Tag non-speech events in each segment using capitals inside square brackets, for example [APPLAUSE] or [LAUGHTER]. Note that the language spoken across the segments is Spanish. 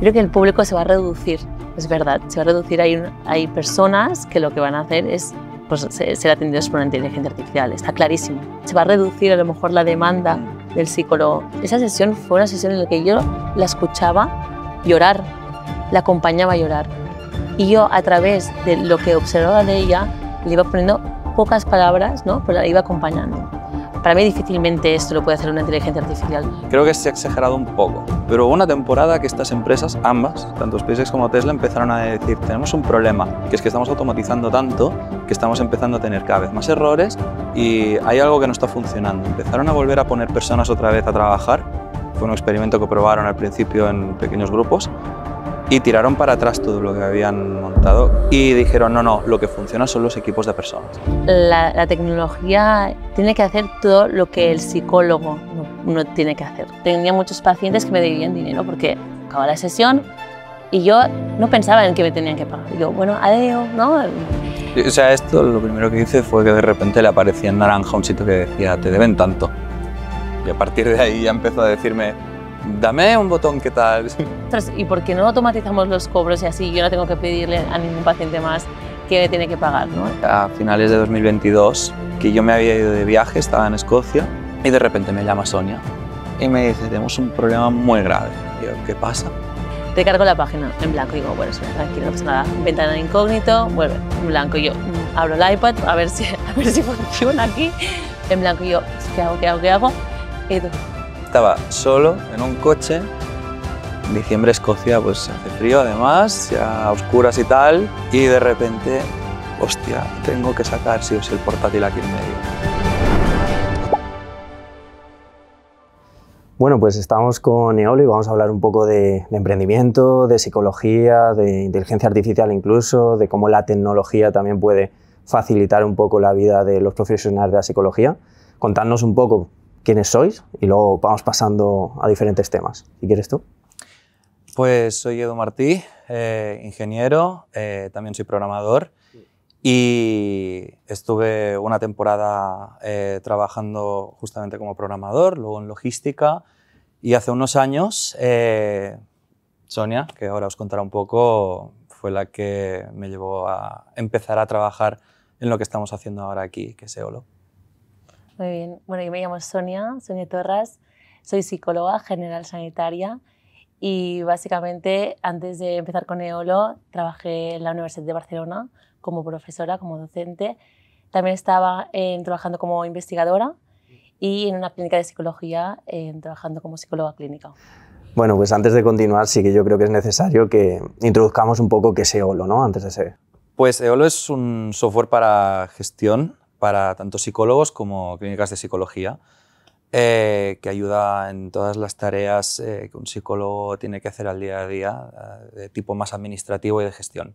creo que el público se va a reducir, es verdad, se va a reducir. Hay, hay personas que lo que van a hacer es pues, ser atendidos por una inteligencia artificial, está clarísimo. Se va a reducir a lo mejor la demanda del psicólogo. Esa sesión fue una sesión en la que yo la escuchaba llorar, la acompañaba a llorar. Y yo a través de lo que observaba de ella, le iba poniendo pocas palabras, ¿no? pero la iba acompañando. Para mí difícilmente esto lo puede hacer una inteligencia artificial. Creo que se ha exagerado un poco, pero hubo una temporada que estas empresas, ambas, tanto SpaceX como Tesla, empezaron a decir tenemos un problema, que es que estamos automatizando tanto que estamos empezando a tener cada vez más errores y hay algo que no está funcionando. Empezaron a volver a poner personas otra vez a trabajar. Fue un experimento que probaron al principio en pequeños grupos y tiraron para atrás todo lo que habían montado y dijeron, no, no, lo que funciona son los equipos de personas. La, tecnología tiene que hacer todo lo que el psicólogo no, no, tiene que hacer. Tenía muchos pacientes que me debían dinero porque acababa la sesión y yo no pensaba en que me tenían que pagar. Yo, bueno, adiós, ¿no? O sea, esto lo primero que hice fue que de repente le aparecía en naranja un sitio que decía, te deben tanto. Y a partir de ahí ya empezó a decirme, dame un botón, ¿qué tal? [LAUGHS] ¿Y por qué no automatizamos los cobros y así yo no tengo que pedirle a ningún paciente más que tiene que pagar? ¿no? A finales de 2022, que yo me había ido de viaje, estaba en Escocia, y de repente me llama Sonia y me dice, tenemos un problema muy grave. yo, ¿qué pasa? Te cargo la página en blanco y digo, bueno, verdad, tranquilo, no nada. Ventana de incógnito, vuelve en blanco. Y yo mm, abro el iPad a ver si, [LAUGHS] a ver si funciona aquí. En blanco y yo, ¿qué hago, qué hago, qué hago? Y estaba solo en un coche. En diciembre Escocia pues hace frío además, ya oscuras y tal, y de repente, hostia, tengo que sacar si es el portátil aquí en medio. Bueno, pues estamos con Eoli, y vamos a hablar un poco de, de emprendimiento, de psicología, de inteligencia artificial incluso, de cómo la tecnología también puede facilitar un poco la vida de los profesionales de la psicología. Contadnos un poco quiénes sois y luego vamos pasando a diferentes temas. Si quieres tú. Pues soy Edu Martí, eh, ingeniero, eh, también soy programador y estuve una temporada eh, trabajando justamente como programador, luego en logística y hace unos años Sonia, que ahora os contará un poco, fue la que me llevó a empezar a trabajar en lo que estamos haciendo ahora aquí, que es EOLO. Muy bien. Bueno, yo me llamo Sonia, Sonia Torras, soy psicóloga general sanitaria y básicamente antes de empezar con EOLO trabajé en la Universidad de Barcelona como profesora, como docente. También estaba trabajando como investigadora y en una clínica de psicología trabajando como psicóloga clínica. Bueno, pues antes de continuar sí que yo creo que es necesario que introduzcamos un poco qué es EOLO, ¿no? Antes de ese. Pues EOLO es un software para gestión para tanto psicólogos como clínicas de psicología, eh, que ayuda en todas las tareas eh, que un psicólogo tiene que hacer al día a día, eh, de tipo más administrativo y de gestión.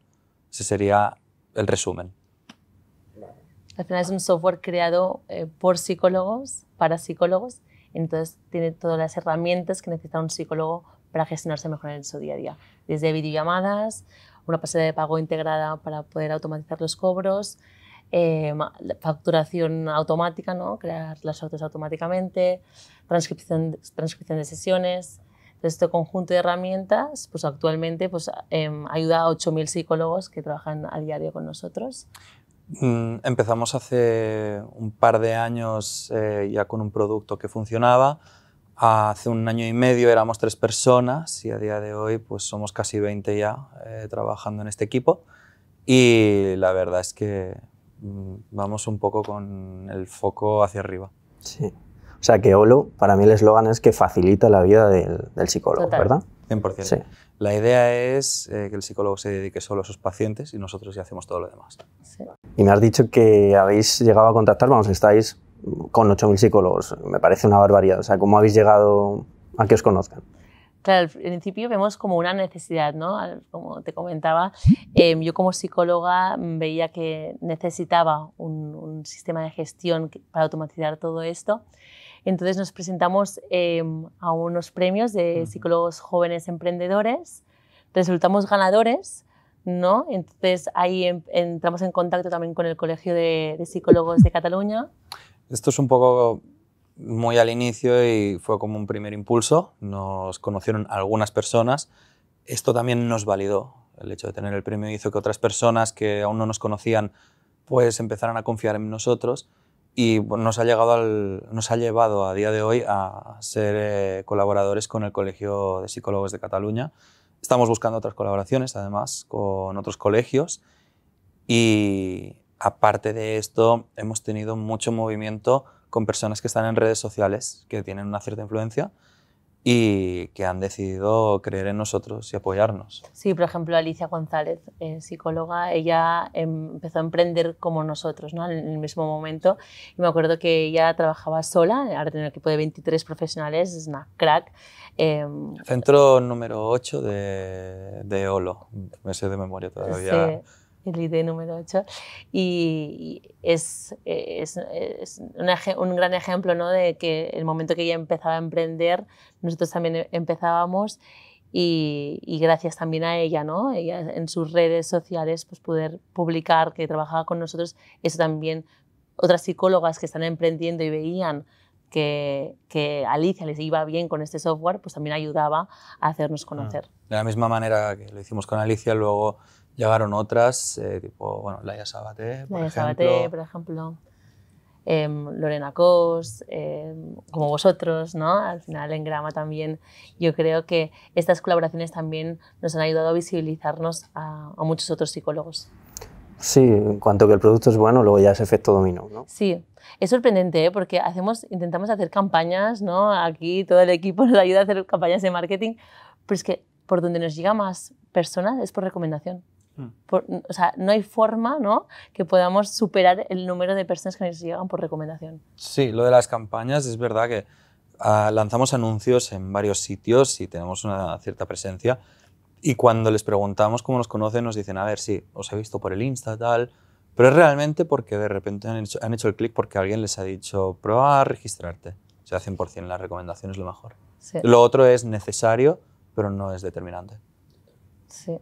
Ese sería el resumen. Al final es un software creado por psicólogos, para psicólogos, entonces tiene todas las herramientas que necesita un psicólogo para gestionarse mejor en su día a día, desde videollamadas, una pasarela de pago integrada para poder automatizar los cobros, eh, facturación automática, ¿no? crear las fotos automáticamente, transcripción, transcripción de sesiones. Entonces, este conjunto de herramientas pues actualmente pues, em, ayuda a 8.000 psicólogos que trabajan a diario con nosotros. Mm, empezamos hace un par de años eh, ya con un producto que funcionaba. Hace un año y medio éramos tres personas y a día de hoy pues somos casi 20 ya eh, trabajando en este equipo y la verdad es que Mm, vamos un poco con el foco hacia arriba. Sí. O sea que OLO, para mí el eslogan es que facilita la vida del, psicólogo, ¿verdad? 100%. La idea es eh, que el psicólogo se dedique solo a sus pacientes y nosotros ya hacemos todo lo demás. Y me has dicho que habéis llegado a contactar, vamos, estáis con 8.000 psicólogos. Me parece una barbaridad. O sea, ¿cómo habéis llegado a que os conozcan? Claro, al principio vemos como una necesidad, ¿no? Como te comentaba, em, yo como psicóloga mm, veía que necesitaba un, sistema de gestión para automatizar todo esto. Entonces nos presentamos em, a unos premios de psicólogos jóvenes emprendedores, resultamos ganadores, ¿no? Entonces ahí em, entramos en contacto también con el Colegio de, de Psicólogos de Cataluña. Esto es un poco muy al inicio y fue como un primer impulso. Nos conocieron algunas personas. Esto también nos validó. El hecho de tener el premio hizo que otras personas que aún no nos conocían pues empezaran a confiar en nosotros y nos ha, nos ha llevado a día de hoy a ser eh, colaboradores con el Colegio de Psicólogos de Cataluña. Estamos buscando otras colaboraciones además con otros colegios y aparte de esto hemos tenido mucho movimiento con personas que están en redes sociales, que tienen una cierta influencia y que han decidido creer en nosotros y apoyarnos. Sí, por ejemplo, Alicia González, eh, psicóloga, ella em, empezó a emprender como nosotros, ¿no? en el mismo momento. Y me acuerdo que ella trabajaba sola, ahora tiene un equipo de 23 profesionales, es una crack. Em, Centro número 8 de, de Olo, me sé de memoria todavía. Sí el ID número 8, y es, es, es un gran ejemplo ¿no? de que el momento que ella empezaba a emprender, nosotros también empezábamos y, gracias también a ella, ¿no? Ella en sus redes sociales, pues poder publicar que trabajaba con nosotros, eso también otras psicólogas que están emprendiendo y veían que, que Alicia les iba bien con este software, pues también ayudaba a hacernos ah. conocer. De la misma manera que lo hicimos con Alicia, luego Llegaron otras, eh, tipo, bueno, Laia Sabaté, por ejemplo. por ejemplo. Em, Lorena Cos, em, como vosotros, ¿no? Al final en Grama también. Yo creo que estas colaboraciones también nos han ayudado a visibilizarnos a, muchos otros psicólogos. Sí, en cuanto que el producto es bueno, luego ya es efecto dominó, ¿no? Sí, es sorprendente ¿eh? porque hacemos, intentamos hacer campañas, ¿no? Aquí todo el equipo nos ayuda a hacer campañas de marketing, pero es que por donde nos llega más personas es por recomendación. Mm. sea, no hay forma ¿no? que podamos superar el número de personas que nos llegan por recomendación. Sí, lo de las campañas es verdad que ah, lanzamos anuncios en varios sitios y tenemos una cierta presencia. Y cuando les preguntamos cómo nos conocen, nos dicen, a ver, sí, os he visto por el Insta, tal. Pero es realmente porque de repente han hecho, el clic porque alguien les ha dicho, prueba a registrarte. O sea, 100% la recomendación es lo mejor. Lo otro es necesario, pero no es determinante. Sí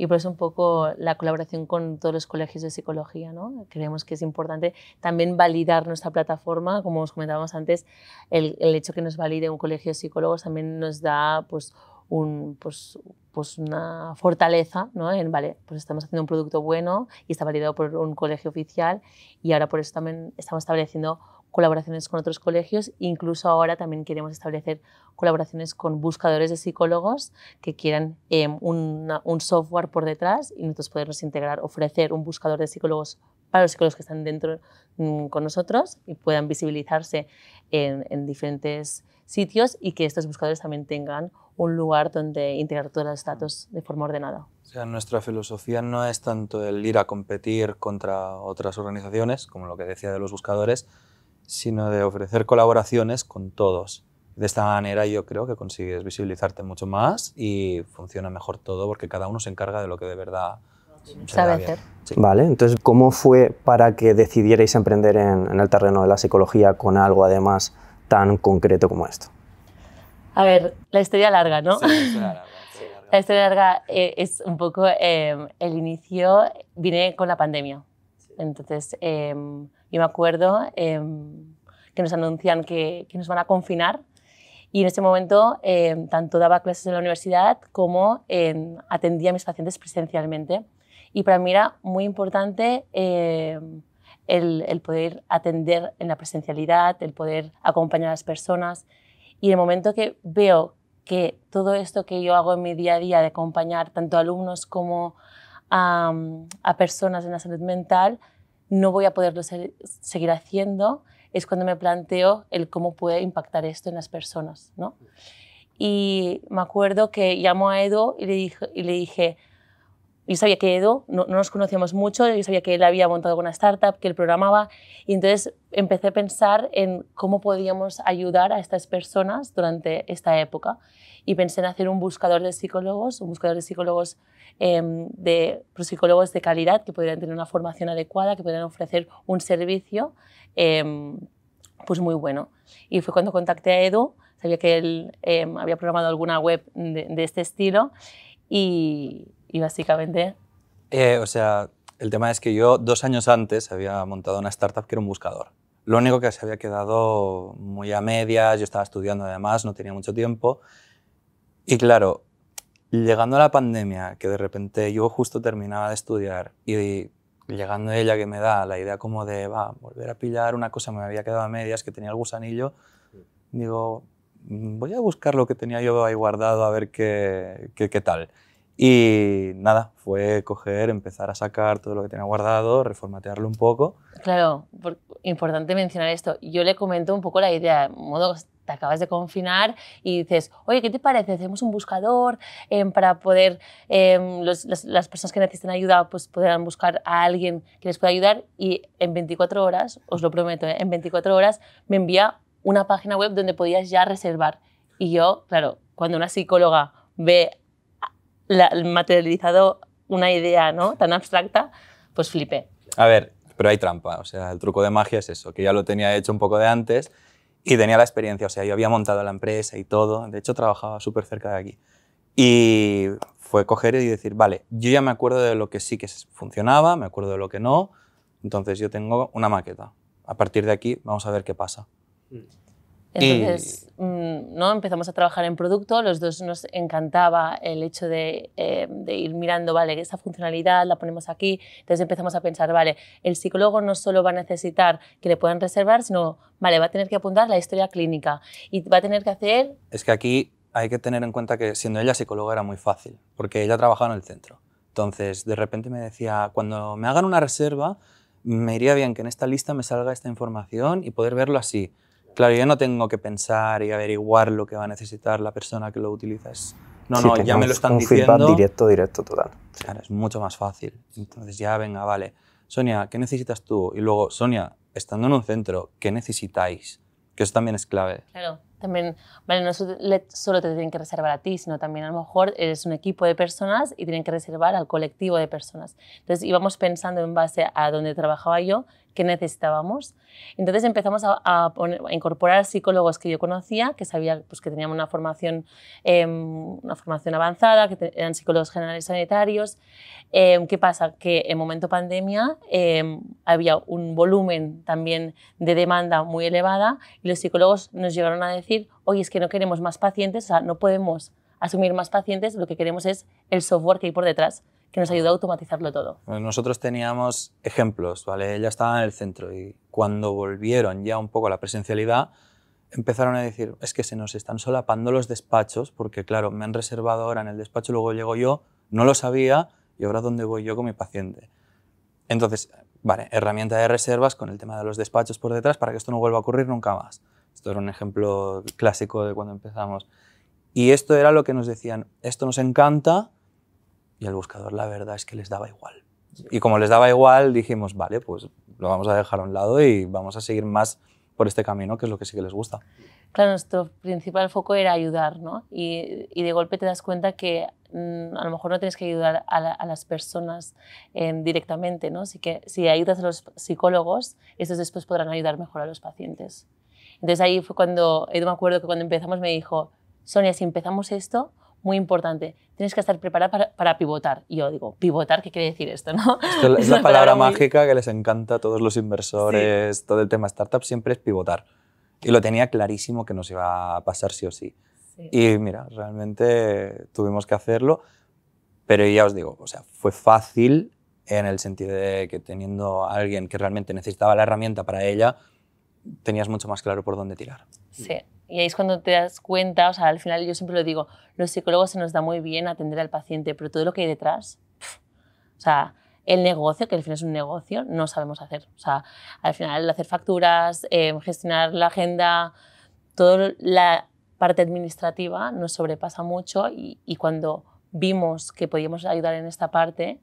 y por eso un poco la colaboración con todos los colegios de psicología. ¿no? Creemos que es importante también validar nuestra plataforma, como os comentábamos antes, el, el hecho que nos valide un colegio de psicólogos también nos da pues, un, pues, pues una fortaleza, ¿no? vale, pues estamos haciendo un producto bueno y está validado por un colegio oficial y ahora por eso también estamos estableciendo colaboraciones con otros colegios. Incluso ahora también queremos establecer colaboraciones con buscadores de psicólogos que quieran em, un software por detrás y nosotros podernos integrar, ofrecer un buscador de psicólogos para los psicólogos que están dentro mm, con nosotros y puedan visibilizarse en, en, diferentes sitios y que estos buscadores también tengan un lugar donde integrar todos los datos de forma ordenada. O sea, nuestra filosofía no es tanto el ir a competir contra otras organizaciones, como lo que decía de los buscadores, sino de ofrecer colaboraciones con todos. De esta manera yo creo que consigues visibilizarte mucho más y funciona mejor todo porque cada uno se encarga de lo que de verdad sabe hacer. Vale, entonces, ¿cómo fue para que decidierais emprender en, el terreno de la psicología con algo además tan concreto como esto? A ver, la historia larga, ¿no? Sí, la historia larga. [LAUGHS] La larga eh, es un poco eh, el inicio, vine con la pandemia. Entonces, eh, y me acuerdo em, que nos anuncian que, nos van a confinar y en ese momento em, tanto daba clases en la universidad como em, atendía a mis pacientes presencialmente. Y para mí era muy importante el, poder atender en la presencialidad, el poder acompañar a las personas. Y en el momento que veo que todo esto que yo hago en mi día a día de acompañar tanto a alumnos como a, a personas en la salud mental, no voy a poderlo seguir haciendo, es cuando me planteo el cómo puede impactar esto en las personas. ¿no? Y me acuerdo que llamó a Edo y le dije, yo sabía que Edo, no, nos conocíamos mucho, yo sabía que él había montado alguna startup, que él programaba, y entonces empecé a pensar en cómo podíamos ayudar a estas personas durante esta época. Y pensé en hacer un buscador de psicólogos, un buscador de psicólogos, em, de pues, psicólogos de calidad, que pudieran tener una formación adecuada, que pudieran ofrecer un servicio em, pues muy bueno. Y fue cuando contacté a Edu, sabía que él em, había programado alguna web de, de este estilo, y, y básicamente... Eh, o sea, el tema es que yo dos años antes había montado una startup que era un buscador. Lo único que se había quedado muy a medias, yo estaba estudiando además, no tenía mucho tiempo. Y claro, llegando a la pandemia, que de repente yo justo terminaba de estudiar y llegando a ella que me da la idea como de, va, volver a pillar una cosa, me había quedado a medias, que tenía el gusanillo, digo, mm, voy a buscar lo que tenía yo ahí guardado a ver qué, qué, qué tal. Y nada, fue coger, empezar a sacar todo lo que tenía guardado, reformatearlo un poco. Claro, importante mencionar esto. Yo le comento un poco la idea, modo te acabas de confinar y dices, oye, ¿qué te parece? Hacemos un buscador em, para poder em, las, personas que necesitan ayuda pues podrán buscar a alguien que les pueda ayudar y en 24 horas, os lo prometo, ¿eh? en 24 horas me envía una página web donde podías ya reservar. Y yo, claro, cuando una psicóloga ve materializado una idea ¿no? tan abstracta, pues flipé. A ver, pero hay trampa. O sea, el truco de magia es eso, que ya lo tenía hecho un poco de antes y tenía la experiencia. O sea, yo había montado la empresa y todo. De hecho, trabajaba súper cerca de aquí. Y fue coger y decir, vale, yo ya me acuerdo de lo que sí que funcionaba, me acuerdo de lo que no. Entonces yo tengo una maqueta. A partir de aquí vamos a ver qué pasa. Mm. Entonces, mm, ¿no? empezamos a trabajar en producto, los dos nos encantaba el hecho de, eh, ir mirando, vale, esa funcionalidad la ponemos aquí, entonces empezamos a pensar, vale, el psicólogo no solo va a necesitar que le puedan reservar, sino, vale, va a tener que apuntar la historia clínica y va a tener que hacer... Es que aquí hay que tener en cuenta que siendo ella psicóloga era muy fácil, porque ella trabajaba en el centro. Entonces, de repente me decía, cuando me hagan una reserva, me iría bien que en esta lista me salga esta información y poder verlo así Claro, yo no tengo que pensar y averiguar lo que va a necesitar la persona que lo utiliza. no, no, ya me lo están un Feedback directo, directo, total. Claro, es mucho más fácil. Entonces ya, venga, vale. Sonia, ¿qué necesitas tú? Y luego, Sonia, estando en un centro, ¿qué necesitáis? Que eso también es clave. Claro, también, vale, no solo te tienen que reservar a ti, sino también a lo mejor eres un equipo de personas y tienen que reservar al colectivo de personas. Entonces íbamos pensando en base a donde trabajaba yo, que necesitábamos. Entonces empezamos a, incorporar psicólogos que yo conocía, que sabía pues, que teníamos una formación, em, una formación avanzada, que eran psicólogos generales sanitarios. Em, ¿Qué pasa? Que en momento pandemia em, había un volumen también de demanda muy elevada y los psicólogos nos llegaron a decir, oye, es que no queremos más pacientes, o sea, no podemos asumir más pacientes, lo que queremos es el software que hay por detrás que nos ayuda a automatizarlo todo. Nosotros teníamos ejemplos, ¿vale? Ella estaba en el centro y cuando volvieron ya un poco a la presencialidad, empezaron a decir, es que se nos están solapando los despachos, porque claro, me han reservado ahora en el despacho, luego llego yo, no lo sabía, y ahora dónde voy yo con mi paciente. Entonces, vale, herramienta de reservas con el tema de los despachos por detrás para que esto no vuelva a ocurrir nunca más. Esto era un ejemplo clásico de cuando empezamos. Y esto era lo que nos decían, esto nos encanta, y el buscador la verdad es que les daba igual. Y como les daba igual, dijimos, vale, pues lo vamos a dejar a un lado y vamos a seguir más por este camino, que es lo que sí que les gusta. Claro, nuestro principal foco era ayudar, ¿no? Y, de golpe te das cuenta que mm, a lo mejor no tienes que ayudar a, las personas em, directamente, ¿no? Así que si ayudas a los psicólogos, estos después podrán ayudar mejor a los pacientes. Entonces ahí fue cuando, yo me acuerdo que cuando empezamos me dijo, Sonia, si empezamos esto, muy importante, tienes que estar preparada para, pivotar. Y yo digo, pivotar, ¿qué quiere decir esto? No? es, la [LAUGHS] palabra, mágica que les encanta a todos los inversores, todo el tema startup siempre es pivotar. Y lo tenía clarísimo que nos iba a pasar sí o sí. Y mira, realmente tuvimos que hacerlo, pero ya os digo, o sea, fue fácil en el sentido de que teniendo a alguien que realmente necesitaba la herramienta para ella, tenías mucho más claro por dónde tirar. Sí. Y ahí es cuando te das cuenta, o sea, al final yo siempre lo digo, los psicólogos se nos da muy bien atender al paciente, pero todo lo que hay detrás, o sea, el negocio, que al final es un negocio, no sabemos hacer. O sea, al final hacer facturas, em, gestionar la agenda, toda la parte administrativa nos sobrepasa mucho y cuando vimos que podíamos ayudar en esta parte,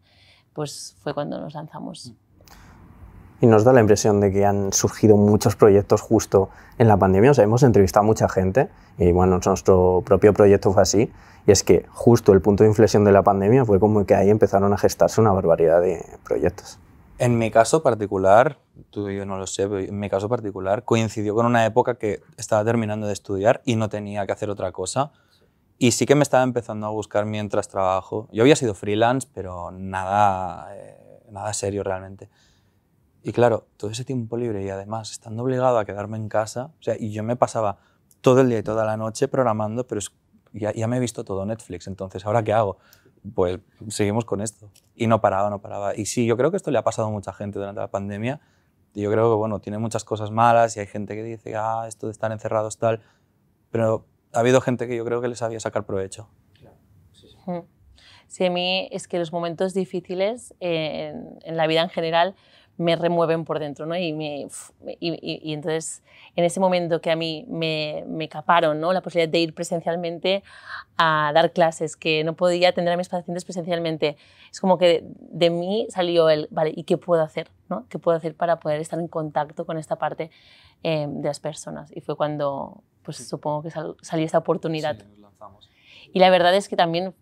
pues fue cuando nos lanzamos. Mm y nos da la impresión de que han surgido muchos proyectos justo en la pandemia. O sea, hemos entrevistado a mucha gente y bueno, nuestro propio proyecto fue así. Y es que justo el punto de inflexión de la pandemia fue como que ahí empezaron a gestarse una barbaridad de proyectos. En mi caso particular, tú y yo no lo sé, pero en mi caso particular coincidió con una época que estaba terminando de estudiar y no tenía que hacer otra cosa. Y sí que me estaba empezando a buscar mientras trabajo. Yo había sido freelance, pero nada, eh, nada serio realmente. Y claro, todo ese tiempo libre y además estando obligado a quedarme en casa, o sea, y yo me pasaba todo el día y toda la noche programando, pero ya, me he visto todo Netflix, entonces ¿ahora qué hago? Pues seguimos con esto. Y no paraba, no paraba. Y sí, yo creo que esto le ha pasado a mucha gente durante la pandemia. Y yo creo que, bueno, tiene muchas cosas malas y hay gente que dice, ah, esto de estar encerrados tal. Pero ha habido gente que yo creo que le sabía sacar provecho. Hmm. Sí, a mí es que los momentos difíciles en, en la vida en general me remueven por dentro, ¿no? Y, me, y, entonces, en ese momento que a mí me, me caparon, ¿no? La posibilidad de ir presencialmente a dar clases, que no podía atender a mis pacientes presencialmente, es como que de, mí salió el, vale, ¿y qué puedo hacer? ¿no? ¿Qué puedo hacer para poder estar en contacto con esta parte em, de las personas? Y fue cuando, pues supongo que salió esta oportunidad. Y la verdad es que también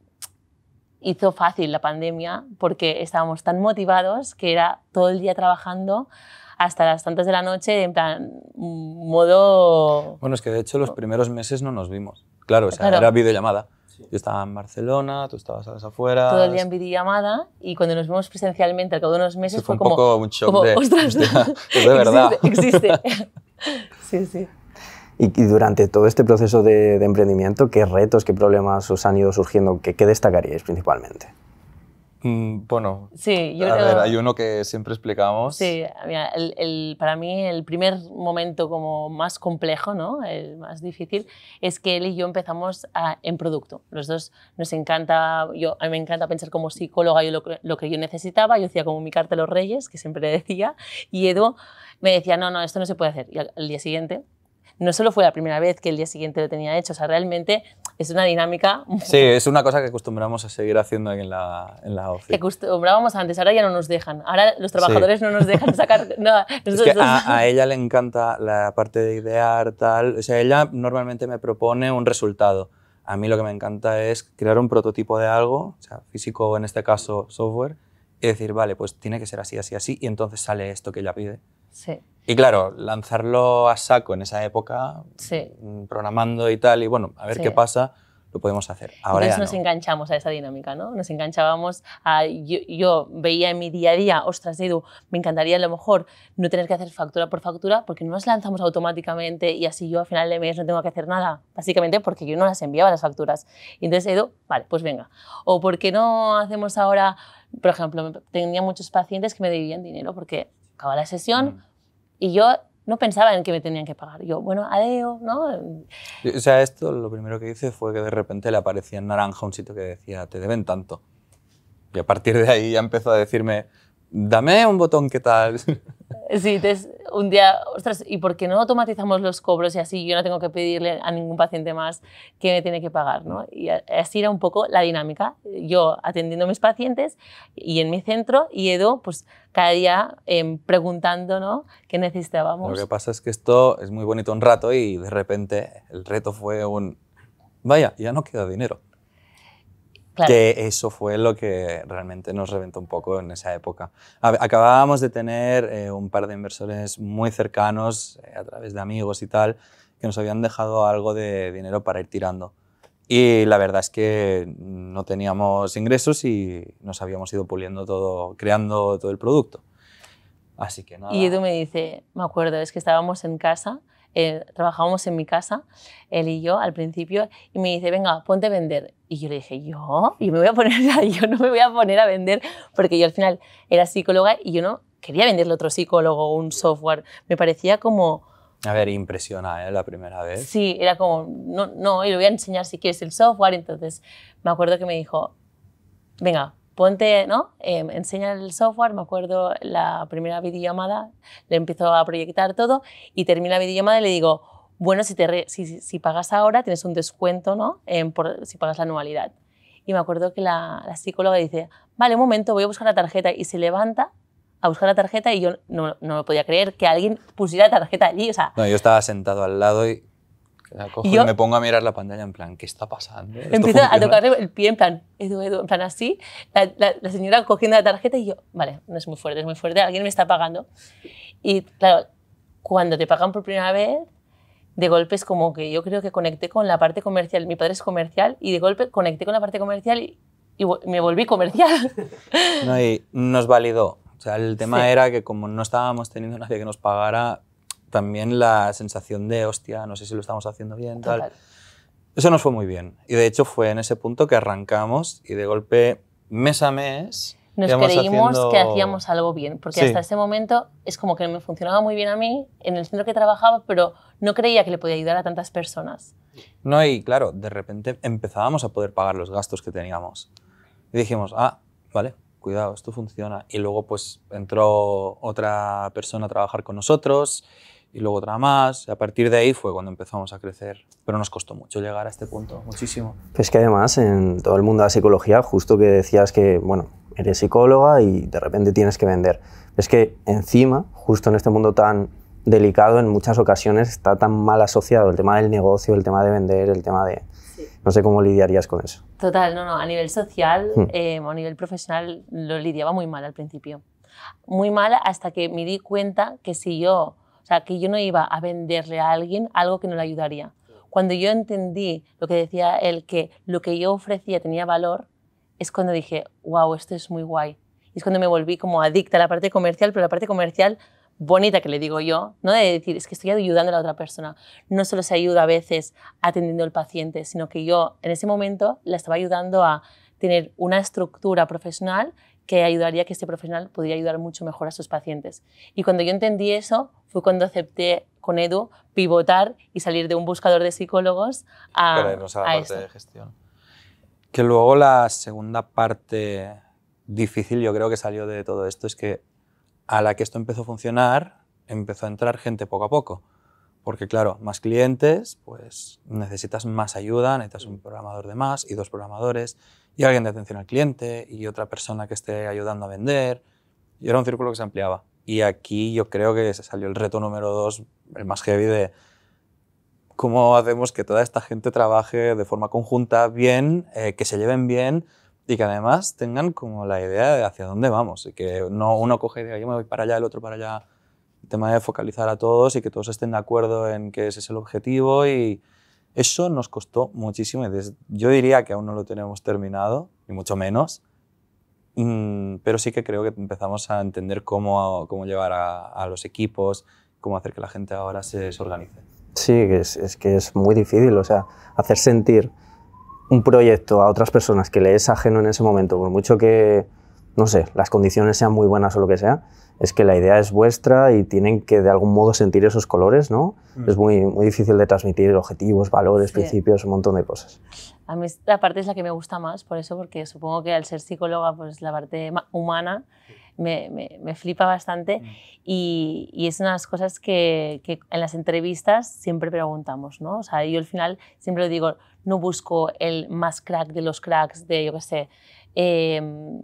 hizo fácil la pandemia porque estábamos tan motivados que era todo el día trabajando hasta las tantas de la noche, en plan, mm, modo... Bueno, es que de hecho los primeros meses no nos vimos. Claro, o sea, era videollamada. Yo estaba en Barcelona, tú estabas a las afueras. Todo el día en videollamada y cuando nos vimos presencialmente al cabo de unos meses fue, un Poco un shock de, [LAUGHS] ¡Ostras! [LAUGHS] de [LAUGHS] verdad. existe. sí, sí. Y, durante todo este proceso de, emprendimiento, ¿qué retos, qué problemas os han ido surgiendo? ¿Qué, destacaríais principalmente? Mm, bueno, sí, a ver, hay uno que siempre explicamos. Sí, el, para mí el primer momento como más complejo, ¿no? el más difícil, es que él y yo empezamos en producto. Los dos nos encanta, yo, a mí me encanta pensar como psicóloga yo lo, que yo necesitaba, yo hacía como mi carta a los reyes, que siempre decía, y Edu me decía, no, no, esto no se puede hacer. Y al día siguiente no solo fue la primera vez que el día siguiente lo tenía hecho, o sea, realmente es una dinámica... Sí, es una cosa que acostumbramos a seguir haciendo en la, en la oficina. Que acostumbrábamos antes, ahora ya no nos dejan. Ahora los trabajadores no nos dejan sacar [LAUGHS] nada. a, ella le encanta la parte de idear, tal. O sea, ella normalmente me propone un resultado. A mí lo que me encanta es crear un prototipo de algo, o sea, físico en este caso software, y decir, vale, pues tiene que ser así, así, así, y entonces sale esto que ella pide. Sí. Y claro, lanzarlo a saco en esa época, mm, programando y tal, y bueno, a ver qué pasa, lo podemos hacer. Ahora Entonces ya nos enganchamos a esa dinámica, ¿no? Nos enganchábamos a... Yo, veía en mi día a día, ostras, Edu, me encantaría a lo mejor no tener que hacer factura por factura porque no las lanzamos automáticamente y así yo a final de mes no tengo que hacer nada, básicamente porque yo no las enviaba las facturas. Y entonces Edu, vale, pues venga. O ¿por qué no hacemos ahora...? Por ejemplo, tenía muchos pacientes que me debían dinero porque acaba la sesión... Mm. Y yo no pensaba en que me tenían que pagar. Yo, bueno, adeo, ¿no? O sea, esto lo primero que hice fue que de repente le aparecía en naranja un sitio que decía, te deben tanto. Y a partir de ahí ya empezó a decirme, dame un botón, ¿qué tal? Sí, un día, ostras, ¿y por qué no automatizamos los cobros y así yo no tengo que pedirle a ningún paciente más qué me tiene que pagar? ¿no? Y así era un poco la dinámica. Yo atendiendo a mis pacientes y en mi centro y Edo, pues cada día eh, preguntando ¿no? qué necesitábamos. Lo que pasa es que esto es muy bonito un rato y de repente el reto fue un, vaya, ya no queda dinero. Que eso fue lo que realmente nos reventó un poco en esa época. Acabábamos de tener eh, un par de inversores muy cercanos, eh, a través de amigos y tal, que nos habían dejado algo de dinero para ir tirando. Y la verdad es que no teníamos ingresos y nos habíamos ido puliendo todo, creando todo el producto. Así que nada. Y tú me dice, me acuerdo, es que estábamos en casa eh, trabajábamos en mi casa, él y yo al principio, y me dice, venga, ponte a vender. Y yo le dije, yo, y me voy a poner, [LAUGHS] yo no me voy a poner a vender, porque yo al final era psicóloga y yo no quería venderle otro psicólogo un software. Me parecía como... A ver, impresiona, ¿eh? La primera vez. Sí, era como, no, no, y le voy a enseñar si quieres el software. Entonces, me acuerdo que me dijo, venga, ponte, ¿no? Eh, enseña el software, me acuerdo la primera videollamada, le empiezo a proyectar todo y termina la videollamada y le digo, bueno, si, te si, pagas ahora tienes un descuento, ¿no? por, si pagas la anualidad. Y me acuerdo que la, psicóloga dice, vale, un momento, voy a buscar la tarjeta. Y se levanta a buscar la tarjeta y yo no, no me podía creer que alguien pusiera la tarjeta allí. O sea, no, yo estaba sentado al lado y me pongo a mirar la pantalla en plan, ¿qué está pasando? Empieza a tocarle el pie en plan, edu, edu, en plan así. La, la, señora cogiendo la tarjeta y yo, vale, no es muy fuerte, es muy fuerte, alguien me está pagando. Y claro, cuando te pagan por primera vez, de golpe es como que yo creo que conecté con la parte comercial. Mi padre es comercial y de golpe conecté con la parte comercial y, me volví comercial. No, y nos validó. O sea, el tema era que como no estábamos teniendo nadie que nos pagara, también la sensación de, hostia, no sé si lo estamos haciendo bien, tal. Eso nos fue muy bien. Y de hecho fue en ese punto que arrancamos y de golpe, mes a mes... Nos creímos que hacíamos algo bien, porque hasta ese momento es como que me funcionaba muy bien a mí en el centro que trabajaba, pero no creía que le podía ayudar a tantas personas. No, y claro, de repente empezábamos a poder pagar los gastos que teníamos. Y dijimos, ah, vale, cuidado, esto funciona. Y luego pues entró otra persona a trabajar con nosotros y luego otra más. A partir de ahí fue cuando empezamos a crecer, pero nos costó mucho llegar a este punto, muchísimo. Es que además en todo el mundo de la psicología, justo que decías que, bueno, eres psicóloga y de repente tienes que vender. Es que encima, justo en este mundo tan delicado, en muchas ocasiones está tan mal asociado el tema del negocio, el tema de vender, el tema de... No sé cómo lidiarías con eso. Total, no, no. A nivel social, hmm. eh, a nivel profesional, lo lidiaba muy mal al principio. Muy mal hasta que me di cuenta que si yo o sea, que yo no iba a venderle a alguien algo que no le ayudaría. Cuando yo entendí lo que decía él, que lo que yo ofrecía tenía valor, es cuando dije, wow, esto es muy guay. Y es cuando me volví como adicta a la parte comercial, pero la parte comercial bonita que le digo yo, ¿no? De decir, es que estoy ayudando a la otra persona. No solo se ayuda a veces atendiendo al paciente, sino que yo en ese momento la estaba ayudando a tener una estructura profesional que ayudaría que este profesional pudiera ayudar mucho mejor a sus pacientes. Y cuando yo entendí eso, fue cuando acepté con Edu pivotar y salir de un buscador de psicólogos a, Para a la parte de gestión. Que luego la segunda parte difícil, yo creo que salió de todo esto, es que a la que esto empezó a funcionar, empezó a entrar gente poco a poco. Porque claro, más clientes, pues necesitas más ayuda, necesitas un programador de más y dos programadores y alguien de atención al cliente y otra persona que esté ayudando a vender. Y era un círculo que se ampliaba. Y aquí yo creo que se salió el reto número dos, el más heavy de cómo hacemos que toda esta gente trabaje de forma conjunta bien, eh, que se lleven bien y que además tengan como la idea de hacia dónde vamos y que no uno coge y diga yo me voy para allá, el otro para allá tema de focalizar a todos y que todos estén de acuerdo en que ese es el objetivo y eso nos costó muchísimo. Yo diría que aún no lo tenemos terminado, y mucho menos, mm, pero sí que creo que empezamos a entender cómo, cómo llevar a, los equipos, cómo hacer que la gente ahora se, organice. Sí, es, es, que es muy difícil, o sea, hacer sentir un proyecto a otras personas que le es ajeno en ese momento, por mucho que, no sé, las condiciones sean muy buenas o lo que sea, es que la idea es vuestra y tienen que de algún modo sentir esos colores, ¿no? Mm. Es muy, muy difícil de transmitir objetivos, valores, principios, un montón de cosas. A mí la parte es la que me gusta más, por eso, porque supongo que al ser psicóloga, pues la parte humana me, flipa bastante mm. y, es una de las cosas que, que, en las entrevistas siempre preguntamos, ¿no? O sea, yo al final siempre digo, no busco el más crack de los cracks de, yo qué sé, Em,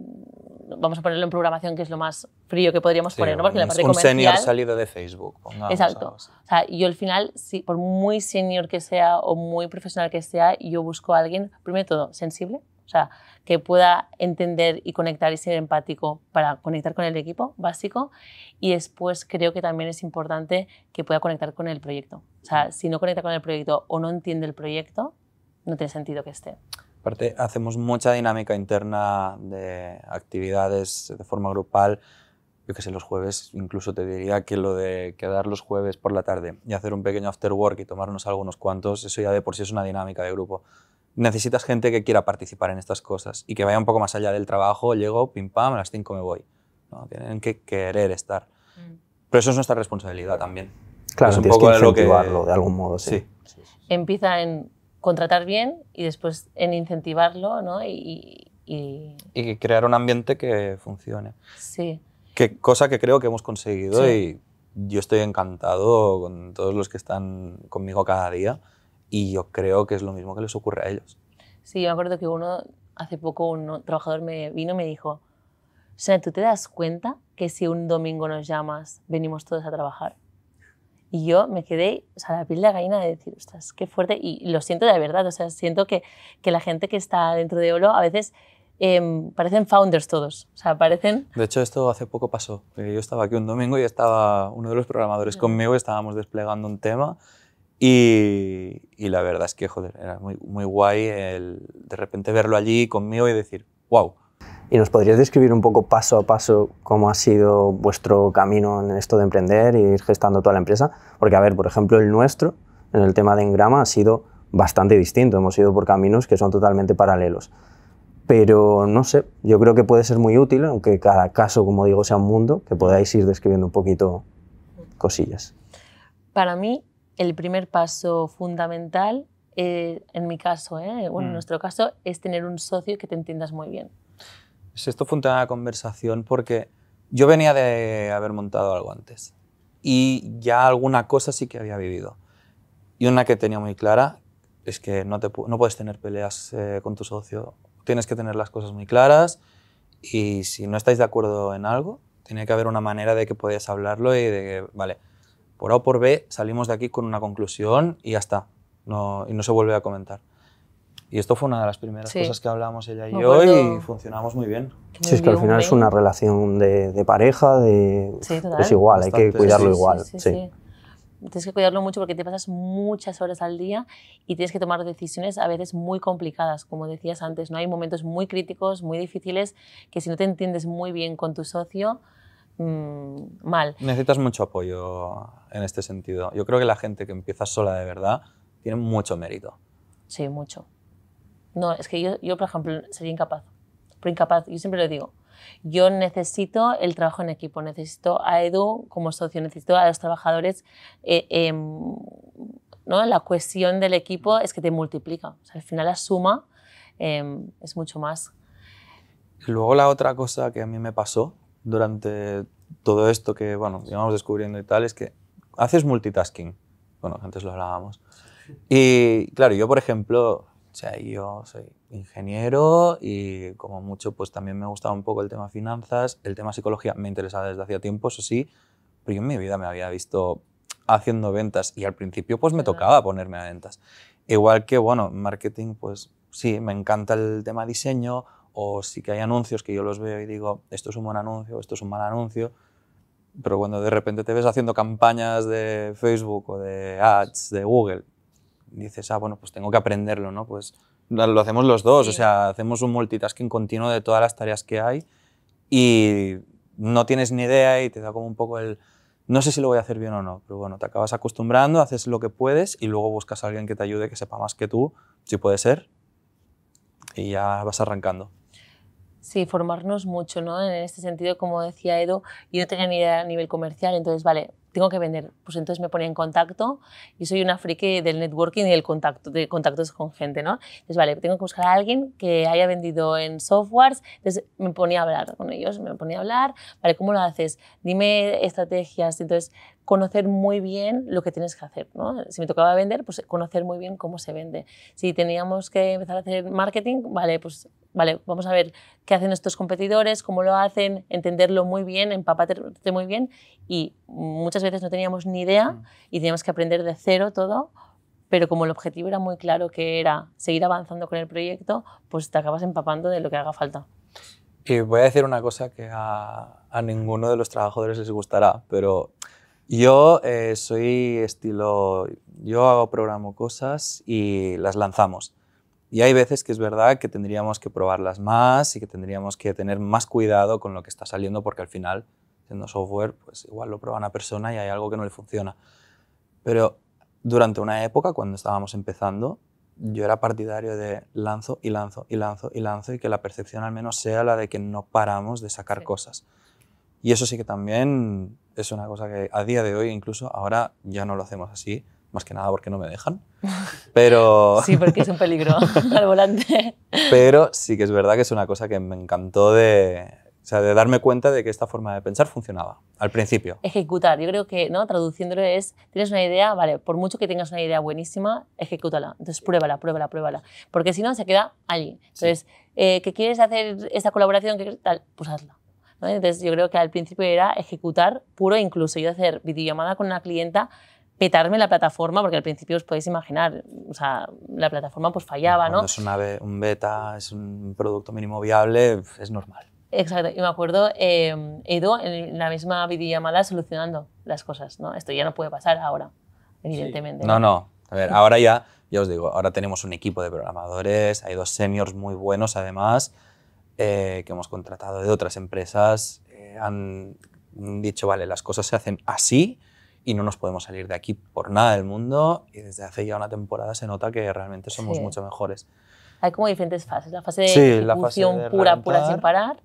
vamos a ponerlo en programación, que es lo más frío que podríamos poner, ¿no? Porque un, la senior salido de Facebook. exacto. O sea, yo al final, por muy senior que sea o muy profesional que sea, yo busco a alguien, primero todo, sensible, o sea, que pueda entender y conectar y ser empático para conectar con el equipo básico. Y después creo que también es importante que pueda conectar con el proyecto. O sea, si no conecta con el proyecto o no entiende el proyecto, no tiene sentido que esté. Aparte, hacemos mucha dinámica interna de actividades de forma grupal. Yo que sé, los jueves, incluso te diría que lo de quedar los jueves por la tarde y hacer un pequeño after work y tomarnos algunos cuantos, eso ya de por sí es una dinámica de grupo. Necesitas gente que quiera participar en estas cosas y que vaya un poco más allá del trabajo, llego, pim pam, a las 5 me voy. Tienen que querer estar. Mm. Pero eso es nuestra responsabilidad también. Claro, es un poco que de, que... de algún modo, sí. Empieza en contratar bien y después en incentivarlo ¿no? y, crear un ambiente que funcione. Sí. qué cosa que creo que hemos conseguido y yo estoy encantado con todos los que están conmigo cada día y yo creo que es lo mismo que les ocurre a ellos. Sí, yo me acuerdo que uno, hace poco un trabajador me vino y me dijo, o sea, ¿tú te das cuenta que si un domingo nos llamas, venimos todos a trabajar? Y yo me quedé, o sea, la piel de gallina de decir, ostras, qué fuerte. Y lo siento de verdad, o sea, siento que, que la gente que está dentro de Olo a veces em, parecen founders todos. O sea, parecen... De hecho, esto hace poco pasó. Yo estaba aquí un domingo y estaba uno de los programadores conmigo, estábamos desplegando un tema y, y, la verdad es que, joder, era muy, muy guay el, de repente verlo allí conmigo y decir, wow, ¿Y nos podrías describir un poco paso a paso cómo ha sido vuestro camino en esto de emprender y ir gestando toda la empresa? Porque, a ver, por ejemplo, el nuestro en el tema de Engrama ha sido bastante distinto. Hemos ido por caminos que son totalmente paralelos. Pero no sé, yo creo que puede ser muy útil, aunque cada caso, como digo, sea un mundo, que podáis ir describiendo un poquito cosillas. Para mí, el primer paso fundamental, eh, en mi caso, eh, bueno, en mm. nuestro caso, es tener un socio que te entiendas muy bien. Esto fue un tema de conversación porque yo venía de haber montado algo antes y ya alguna cosa sí que había vivido. Y una que tenía muy clara es que no, puedes tener peleas eh, con tu socio, tienes que tener las cosas muy claras y si no estáis de acuerdo en algo, tiene que haber una manera de que podáis hablarlo y de que, vale, por A o por B salimos de aquí con una conclusión y ya está, y no se vuelve a comentar. Y esto fue una de las primeras cosas que hablamos ella y yo y funcionamos muy bien. sí, es que al final es una relación de, pareja, de... Sí, igual, hay que cuidarlo igual. sí tienes que cuidarlo mucho porque te pasas muchas horas al día y tienes que tomar decisiones a veces muy complicadas, como decías antes, ¿no? Hay momentos muy críticos, muy difíciles, que si no te entiendes muy bien con tu socio, mm, mal. Necesitas mucho apoyo en este sentido. Yo creo que la gente que empieza sola de verdad tiene mucho mérito. Sí, mucho. No, es que yo, yo, por ejemplo, sería incapaz. Pero incapaz, yo siempre lo digo. Yo necesito el trabajo en equipo, necesito a Edu como socio, necesito a los trabajadores. Eh, em, ¿no? La cuestión del equipo es que te multiplica. al final la suma em, es mucho más. Luego la otra cosa que a mí me pasó durante todo esto que, bueno, íbamos descubriendo y tal, es que haces multitasking. Bueno, antes lo hablábamos. Y claro, yo por ejemplo, o sea, yo soy ingeniero y como mucho pues también me gustaba un poco el tema finanzas, el tema psicología me interesaba desde hacía tiempo, eso sí, pero yo en mi vida me había visto haciendo ventas y al principio pues me tocaba ponerme a ventas. Igual que, bueno, marketing pues sí, me encanta el tema diseño o sí que hay anuncios que yo los veo y digo, esto es un buen anuncio, esto es un mal anuncio, pero cuando de repente te ves haciendo campañas de Facebook o de ads de Google dices, ah, bueno, pues tengo que aprenderlo, ¿no? Pues lo hacemos los dos, o sea, hacemos un multitasking continuo de todas las tareas que hay y no tienes ni idea y te da como un poco el, no sé si lo voy a hacer bien o no, pero bueno, te acabas acostumbrando, haces lo que puedes y luego buscas a alguien que te ayude, que sepa más que tú, si puede ser, y ya vas arrancando. Sí, formarnos mucho, ¿no? En este sentido, como decía Edo, yo no tenía ni idea a nivel comercial, entonces, vale, tengo que vender. Pues entonces me ponía en contacto y soy una friki del networking y el contacto, de contactos con gente, ¿no? Entonces, vale, tengo que buscar a alguien que haya vendido en softwares. Entonces me ponía a hablar con ellos, me ponía a hablar, vale, ¿cómo lo haces? Dime estrategias. Entonces, conocer muy bien lo que tienes que hacer, ¿no? Si me tocaba vender, pues conocer muy bien cómo se vende. Si teníamos que empezar a hacer marketing, vale, pues vale, vamos a ver qué hacen nuestros competidores, cómo lo hacen, entenderlo muy bien, empaparte muy bien y muchas veces no teníamos ni idea mm. y teníamos que aprender de cero todo, pero como el objetivo era muy claro que era seguir avanzando con el proyecto, pues te acabas empapando de lo que haga falta. Y voy a decir una cosa que a, ninguno de los trabajadores les gustará, pero yo eh, soy estilo, yo hago, programo cosas y las lanzamos. Y hay veces que es verdad que tendríamos que probarlas más y que tendríamos que tener más cuidado con lo que está saliendo porque al final siendo software, pues igual lo prueba una persona y hay algo que no le funciona. Pero durante una época, cuando estábamos empezando, yo era partidario de lanzo y lanzo y lanzo y lanzo y que la percepción al menos sea la de que no paramos de sacar cosas. Y eso sí que también es una cosa que a día de hoy, incluso ahora ya no lo hacemos así, más que nada porque no me dejan. [LAUGHS] Pero... sí, porque es un peligro [LAUGHS] al volante. Pero sí que es verdad que es una cosa que me encantó de, o sea, de darme cuenta de que esta forma de pensar funcionaba al principio. Ejecutar. Yo creo que, ¿no? Traduciéndolo es, tienes una idea, vale, por mucho que tengas una idea buenísima, ejecútala. Entonces, pruébala, pruébala, pruébala. Porque si no, se queda allí. Entonces, eh, ¿qué quieres hacer esta colaboración? tal? Pues hazla. Entonces, yo creo que al principio era ejecutar puro, incluso yo hacer videollamada con una clienta petarme la plataforma, porque al principio os podéis imaginar, o sea, la plataforma pues fallaba, ¿no? Es un beta, es un producto mínimo viable, es normal. Exacto, y me acuerdo, he em, ido en la misma videollamada solucionando las cosas, ¿no? Esto ya no puede pasar ahora, evidentemente. No, no, a ver, ahora ya, ya os digo, ahora tenemos un equipo de programadores, hay dos seniors muy buenos además, eh, que hemos contratado de otras empresas, eh, han dicho, vale, las cosas se hacen así y no nos podemos salir de aquí por nada del mundo, y desde hace ya una temporada se nota que realmente somos mucho mejores. Hay como diferentes fases, la fase de ejecución pura, pura sin parar,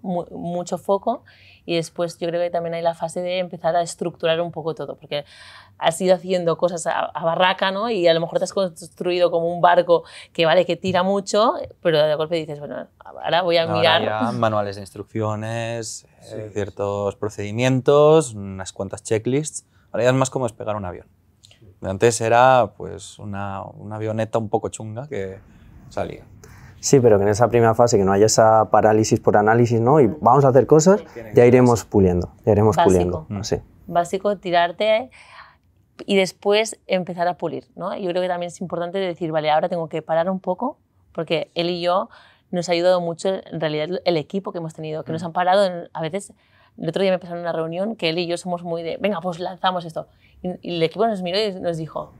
mucho foco y después yo creo que también hay la fase de empezar a estructurar un poco todo, porque has ido haciendo cosas a, barraca, ¿no? Y a lo mejor te has construido como un barco que vale, que tira mucho, pero de golpe dices, bueno, ahora voy a mirar. manuales de instrucciones, eh, ciertos procedimientos, unas cuantas checklists. Ahora ya es más como despegar un avión. Antes era pues una, una avioneta un poco chunga que salía. Sí, pero que en esa primera fase que no haya esa parálisis por análisis, ¿no? Y vamos a hacer cosas, ya iremos puliendo, ya iremos Básico. puliendo. Mm. sí. Básico, tirarte y después empezar a pulir, ¿no? Yo creo que también es importante decir, vale, ahora tengo que parar un poco, porque él y yo nos ha ayudado mucho, en realidad, el equipo que hemos tenido, que nos mm. han parado a veces el otro día me pasaron una reunión que él y yo somos muy de, venga, pues lanzamos esto. Y, y el equipo nos miró y nos dijo,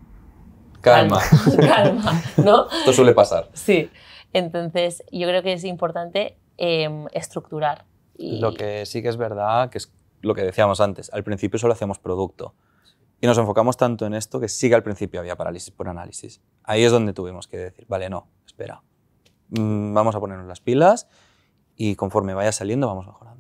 calma, calma, [LAUGHS] ¿no? Esto suele pasar. Sí, entonces, yo creo que es importante em, estructurar. Lo que sí que es verdad, que es lo que decíamos antes, al principio solo hacíamos producto. Y nos enfocamos tanto en esto que sí que al principio había parálisis por análisis. Ahí es donde tuvimos que decir, vale, no, espera, mm, vamos a ponernos las pilas y conforme vaya saliendo vamos mejorando.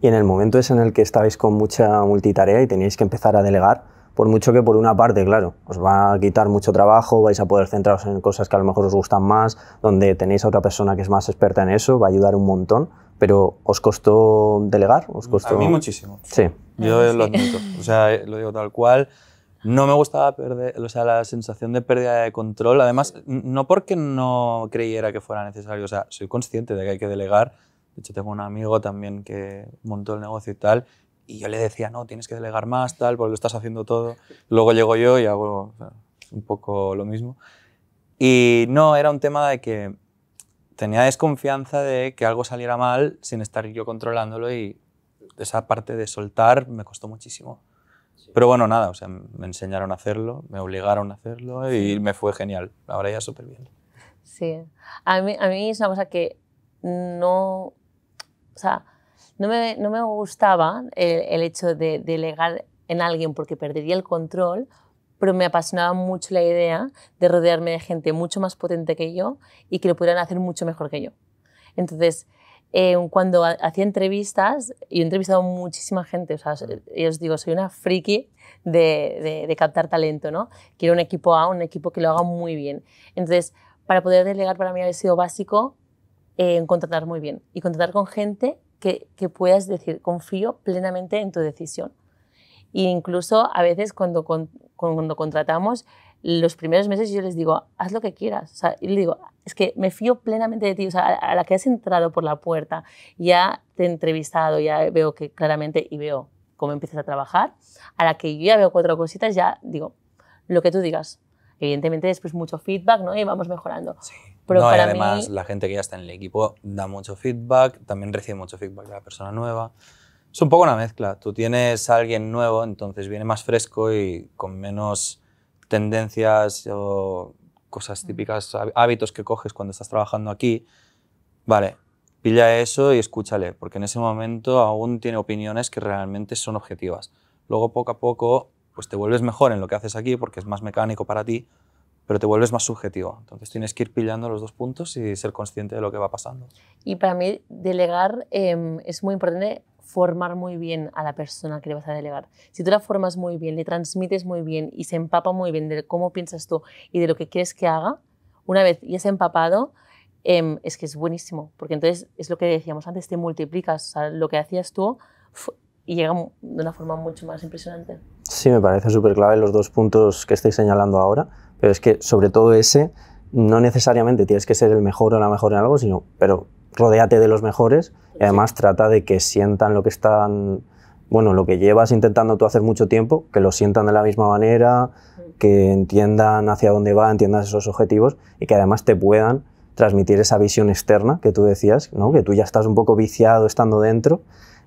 Y en el momento es en el que estabais con mucha multitarea y teníais que empezar a delegar, por mucho que por una parte, claro, os va a quitar mucho trabajo, vais a poder centraros en cosas que a lo mejor os gustan más, donde tenéis a otra persona que es más experta en eso, va a ayudar un montón, pero ¿os costó delegar? ¿Os costó... A mí muchísimo. Sí. Yo ah, lo admito, o sea, eh, lo digo tal cual. No me gustaba perder, o sea, la sensación de pérdida de control. Además, no porque no creyera que fuera necesario, o sea, soy consciente de que hay que delegar. De hecho, tengo un amigo también que montó el negocio y tal, y yo le decía, no, tienes que delegar más, tal, porque lo estás haciendo todo. Luego llego yo y hago un poco lo mismo. Y no, era un tema de que tenía desconfianza de que algo saliera mal sin estar yo controlándolo y esa parte de soltar me costó muchísimo. Pero bueno, nada, o sea, me enseñaron a hacerlo, me obligaron a hacerlo y me fue genial. Ahora ya súper bien. Sí, a mí, a mí es una cosa que no, o sea, no me, gustaba el, hecho de delegar en alguien porque perdería el control, pero me apasionaba mucho la idea de rodearme de gente mucho más potente que yo y que lo pudieran hacer mucho mejor que yo. Entonces, eh, cuando hacía entrevistas, y he entrevistado muchísima gente, o sea, yo os digo, soy una friki de, captar talento, ¿no? Quiero un equipo A, un equipo que lo haga muy bien. Entonces, para poder delegar para mí ha sido básico en eh, contratar muy bien y contratar con gente que, puedas decir, confío plenamente en tu decisión. E incluso a veces cuando, cuando contratamos, los primeros meses yo les digo, haz lo que quieras. y les digo, es que me fío plenamente de ti. O sea, a la que has entrado por la puerta, ya te he entrevistado, ya veo que claramente y veo cómo empiezas a trabajar. A la que yo ya veo cuatro cositas, ya digo, lo que tú digas. Evidentemente después mucho feedback, ¿no? Y vamos mejorando. Pero además la gente que ya está en el equipo da mucho feedback, también recibe mucho feedback de la persona nueva. Es un poco una mezcla. Tú tienes a alguien nuevo, entonces viene más fresco y con menos tendencias o cosas mm. típicas, hábitos que coges cuando estás trabajando aquí. Vale, pilla eso y escúchale, porque en ese momento aún tiene opiniones que realmente son objetivas. Luego poco a poco pues te vuelves mejor en lo que haces aquí porque es más mecánico para ti, pero te vuelves más subjetivo. Entonces tienes que ir pillando los dos puntos y ser consciente de lo que va pasando. Y para mí delegar em, es muy importante formar muy bien a la persona que le vas a delegar. Si tú la formas muy bien, le transmites muy bien y se empapa muy bien de cómo piensas tú y de lo que quieres que haga, una vez ya se empapado, em, es que es buenísimo, porque entonces es lo que decíamos antes, te multiplicas, lo que hacías tú y llega de una forma mucho más impresionante. Sí, me parece súper clave los dos puntos que estáis señalando ahora pero es que sobre todo ese, no necesariamente tienes que ser el mejor o la mejor en algo, sino, pero rodéate de los mejores y además trata de que sientan lo que están, bueno, lo que llevas intentando tú hacer mucho tiempo, que lo sientan de la misma manera, que entiendan hacia dónde va, entiendan esos objetivos y que además te puedan transmitir esa visión externa que tú decías, ¿no? que tú ya estás un poco viciado estando dentro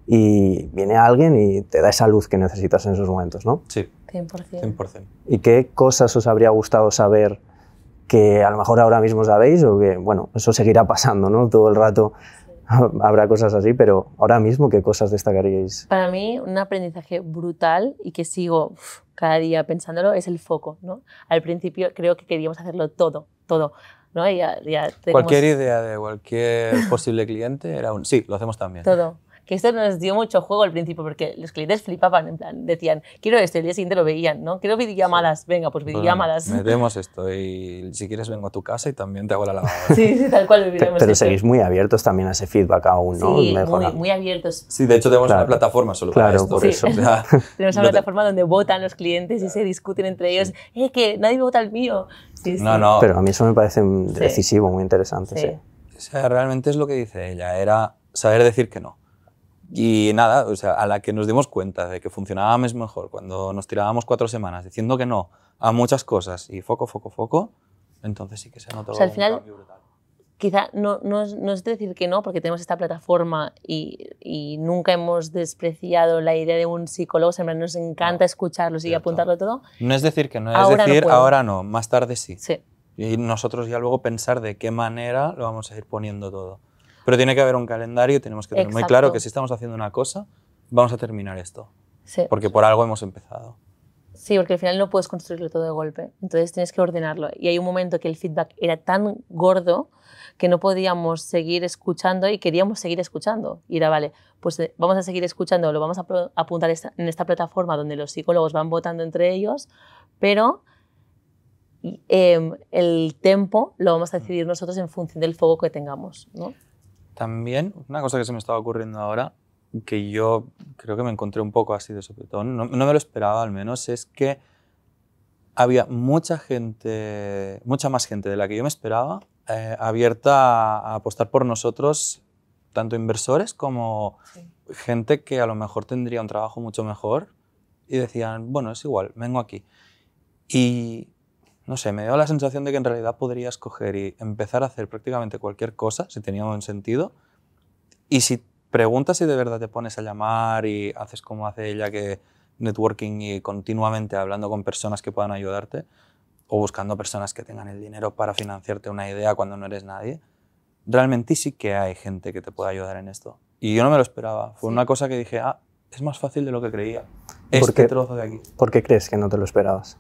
y viene alguien y te da esa luz que necesitas en esos momentos, ¿no? Sí. 100%. ¿Y qué cosas os habría gustado saber que a lo mejor ahora mismo sabéis o que, bueno, eso seguirá pasando, ¿no? Todo el rato [LAUGHS] habrá cosas así, pero ahora mismo, ¿qué cosas destacaríais? Para mí, un aprendizaje brutal y que sigo cada día pensándolo es el foco, ¿no? Al principio creo que queríamos hacerlo todo, todo. ¿no? Cualquier idea de cualquier [LAUGHS] posible cliente era un sí, lo hacemos también. Todo que esto nos dio mucho juego al principio, porque los clientes flipaban, en plan, decían, quiero esto, y el día siguiente lo veían, ¿no? Quiero videollamadas, venga, pues, pues videollamadas. llamadas metemos esto, y si quieres vengo a tu casa y también te hago la lavadora [LAUGHS] sí, tal cual Pero seguís muy abiertos también a ese feedback aún, ¿no? Sí, muy, abiertos. Sí, de hecho tenemos una plataforma solo para esto. por eso. [LAUGHS] tenemos una plataforma donde votan los clientes y se discuten entre ellos, eh, que nadie vota el mío. no, no. Pero a mí eso me parece decisivo, muy interesante, realmente es lo que dice ella, era saber decir que no. Y nada, o sea, a la que nos dimos cuenta de que funcionábamos mejor cuando nos tirábamos cuatro semanas diciendo que no a muchas cosas y foco, foco, foco, entonces sí que se notó o sea, al final, Quizá no, no, es, decir que no, porque tenemos esta plataforma y, nunca hemos despreciado la idea de un psicólogo, siempre nos encanta escucharlos y apuntarlo todo. No es decir que no, es decir ahora no, más tarde sí. sí. Y nosotros ya luego pensar de qué manera lo vamos a ir poniendo todo. Pero tiene que haber un calendario tenemos que tener muy claro que si estamos haciendo una cosa, vamos a terminar esto. Porque por algo hemos empezado. Sí, porque al final no puedes construirlo todo de golpe. Entonces tienes que ordenarlo. Y hay un momento que el feedback era tan gordo que no podíamos seguir escuchando y queríamos seguir escuchando. Y era, vale, pues eh, vamos a seguir escuchando, lo vamos a apuntar en esta plataforma donde los psicólogos van votando entre ellos, pero em, el tempo lo vamos a decidir nosotros en función del fuego que tengamos. ¿no? También, una cosa que se me estaba ocurriendo ahora, que yo creo que me encontré un poco así de sopetón, no, no me lo esperaba al menos, es que había mucha gente, mucha más gente de la que yo me esperaba, eh, abierta a, apostar por nosotros, tanto inversores como gente que a lo mejor tendría un trabajo mucho mejor y decían, bueno, es igual, vengo aquí. Y no sé, me dio la sensación de que en realidad podría escoger y empezar a hacer prácticamente cualquier cosa, si tenía un sentido, y si preguntas y de verdad te pones a llamar y haces como hace ella que networking y continuamente hablando con personas que puedan ayudarte, o buscando personas que tengan el dinero para financiarte una idea cuando no eres nadie, realmente sí que hay gente que te puede ayudar en esto. Y yo no me lo esperaba. Fue una cosa que dije, ah, es más fácil de lo que creía. Este trozo de aquí. ¿Por qué crees que no te lo esperabas?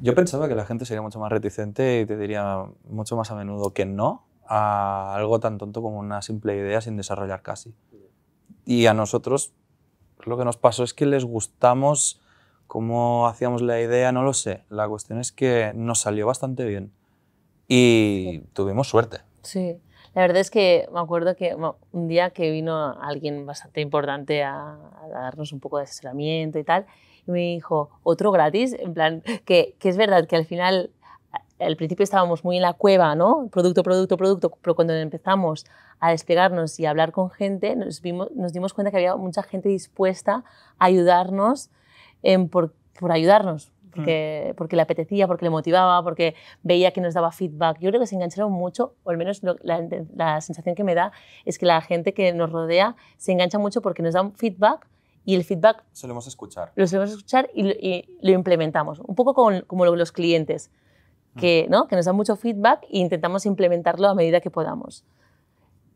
Yo pensaba que la gente sería mucho más reticente y te diría mucho más a menudo que no a algo tan tonto como una simple idea sin desarrollar casi. Y a nosotros lo que nos pasó es que les gustamos cómo hacíamos la idea, no lo sé. La cuestión es que nos salió bastante bien y tuvimos suerte. Sí. La verdad es que me acuerdo que un día que vino alguien bastante importante a darnos un poco de asesoramiento y tal, y me dijo, otro gratis, en plan, que, es verdad que al final, al principio estábamos muy en la cueva, ¿no? Producto, producto, producto, pero cuando empezamos a desplegarnos y a hablar con gente, nos, nos dimos cuenta que había mucha gente dispuesta a ayudarnos por, ayudarnos, porque, mm. porque, le apetecía, porque le motivaba, porque veía que nos daba feedback. Yo creo que se engancharon mucho, o al menos la, sensación que me da es que la gente que nos rodea se engancha mucho porque nos da un feedback, y el feedback... Solemos escuchar. Lo solemos escuchar y lo, implementamos. Un poco con, como los clientes, mm. que, ¿no? que nos dan mucho feedback e intentamos implementarlo a medida que podamos.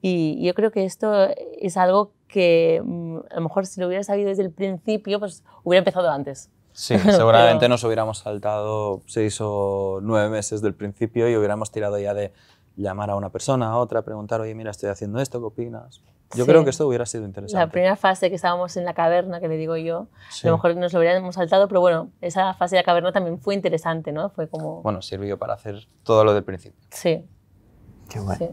Y yo creo que esto es algo que mm, a lo mejor si lo hubiera sabido desde el principio, pues hubiera empezado antes. Sí, [LAUGHS] seguramente nos hubiéramos saltado seis o nueve meses del principio y hubiéramos tirado ya de llamar a una persona, a otra, preguntar, oye, mira, estoy haciendo esto, ¿qué opinas? Yo creo que esto hubiera sido interesante. La primera fase que estábamos en la caverna, que le digo yo, a lo mejor nos lo hubiéramos saltado, pero bueno, esa fase de la caverna también fue interesante, ¿no? Fue como... Bueno, sirvió para hacer todo lo del principio. Sí. Qué bueno.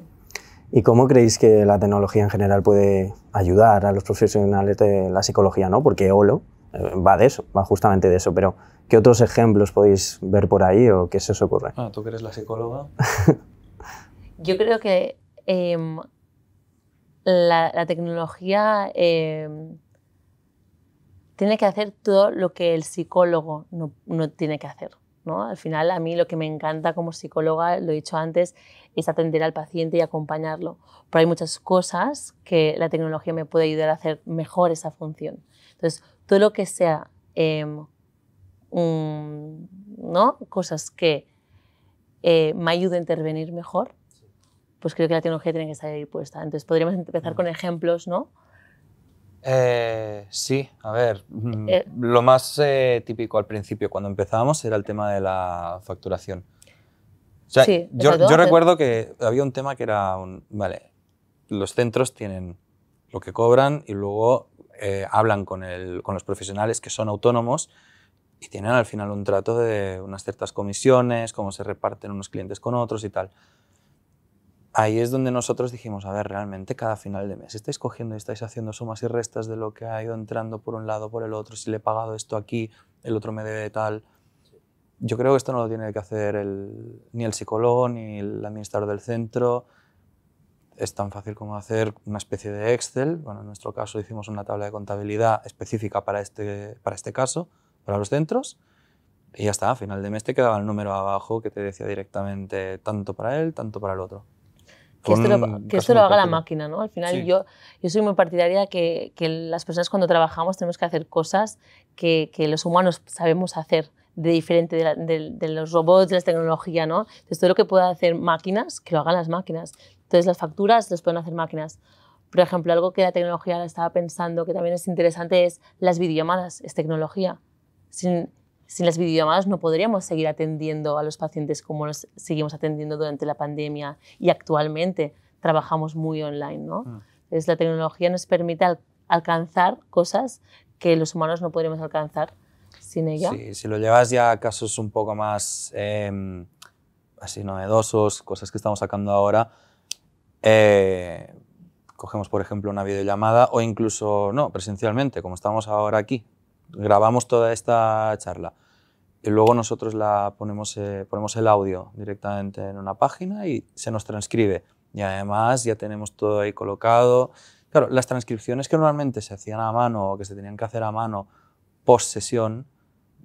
¿Y cómo creéis que la tecnología en general puede ayudar a los profesionales de la psicología, no? Porque OLO eh, va de eso, va justamente de eso, pero ¿qué otros ejemplos podéis ver por ahí o qué se os ocurre? Ah, tú que eres la psicóloga. [LAUGHS] Yo creo que em, la, tecnología em, tiene que hacer todo lo que el psicólogo no, no tiene que hacer. ¿no? Al final, a mí lo que me encanta como psicóloga, lo he dicho antes, es atender al paciente y acompañarlo. Pero hay muchas cosas que la tecnología me puede ayudar a hacer mejor esa función. Entonces, todo lo que sea em, ¿no? cosas que eh, me ayuden a intervenir mejor, pues creo que la tecnología tiene que estar ahí puesta. Entonces, podríamos empezar mm. con ejemplos, ¿no? Eh, sí, a ver, mm, eh. lo más eh, típico al principio cuando empezábamos era el tema de la facturación. O sea, yo, recuerdo que había un tema que era, un, vale, los centros tienen lo que cobran y luego hablan con, con los profesionales que son autónomos y tienen al final un trato de unas ciertas comisiones, cómo se reparten unos clientes con otros y tal ahí es donde nosotros dijimos, a ver, realmente cada final de mes estáis cogiendo y estáis haciendo sumas y restas de lo que ha ido entrando por un lado, por el otro, si le he pagado esto aquí, el otro me debe tal. Yo creo que esto no lo tiene que hacer ni el psicólogo ni el administrador del centro. Es tan fácil como hacer una especie de Excel. Bueno, en nuestro caso hicimos una tabla de contabilidad específica para este, para este caso, para los centros. Y ya está, a final de mes te quedaba el número abajo que te decía directamente tanto para él, tanto para el otro que esto, lo, haga la máquina, ¿no? Al final yo, yo soy muy partidaria que, que, las personas cuando trabajamos tenemos que hacer cosas que, que los humanos sabemos hacer de diferente de, los robots, de la tecnología, ¿no? Entonces todo lo que pueda hacer máquinas, que lo hagan las máquinas. Entonces las facturas las pueden hacer máquinas. Por ejemplo, algo que la tecnología estaba pensando que también es interesante es las videollamadas, es tecnología. Sin, sin las videollamadas no podríamos seguir atendiendo a los pacientes como los seguimos atendiendo durante la pandemia y actualmente trabajamos muy online. ¿no? Ah. la tecnología nos permite alcanzar cosas que los humanos no podríamos alcanzar sin ella. Sí, si lo llevas ya a casos un poco más em, así novedosos, cosas que estamos sacando ahora, eh, cogemos por ejemplo una videollamada o incluso no, presencialmente, como estamos ahora aquí, grabamos toda esta charla, y luego nosotros la ponemos, eh, ponemos el audio directamente en una página y se nos transcribe. Y además ya tenemos todo ahí colocado. Claro, las transcripciones que normalmente se hacían a mano o que se tenían que hacer a mano post sesión,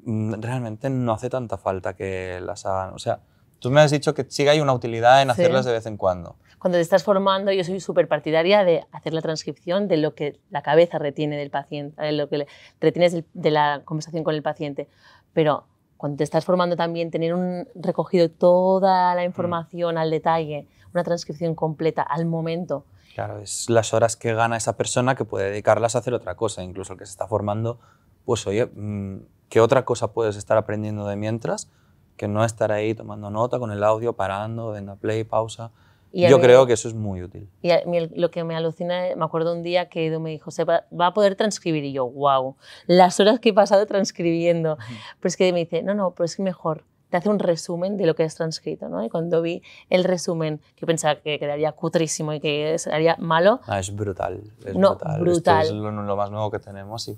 mm, realmente no hace tanta falta que las hagan. O sea, tú me has dicho que sí hay una utilidad en hacerlas de vez en cuando. Cuando te estás formando, yo soy súper partidaria de hacer la transcripción de lo que la cabeza retiene del paciente, de lo que retienes de la conversación con el paciente. Pero cuando te estás formando también, tener un recogido toda la mm. información al detalle, una transcripción completa al momento. Claro, es las horas que gana esa persona que puede dedicarlas a hacer otra cosa, incluso el que se está formando, pues oye, mm, ¿qué otra cosa puedes estar aprendiendo de mientras? Que no estar ahí tomando nota con el audio, parando, dando play, pausa. Yo creo que eso es muy útil. Y lo que me alucina, me acuerdo un día que Edu me dijo, se va, a poder transcribir. Y yo, wow, las horas que he pasado transcribiendo. Pero es que me dice, no, no, pero es mejor te hace un resumen de lo que has transcrito, ¿no? Y cuando vi el resumen, que pensaba que quedaría cutrísimo y que sería malo... Ah, es brutal, es no, brutal. Esto es lo, más nuevo que tenemos y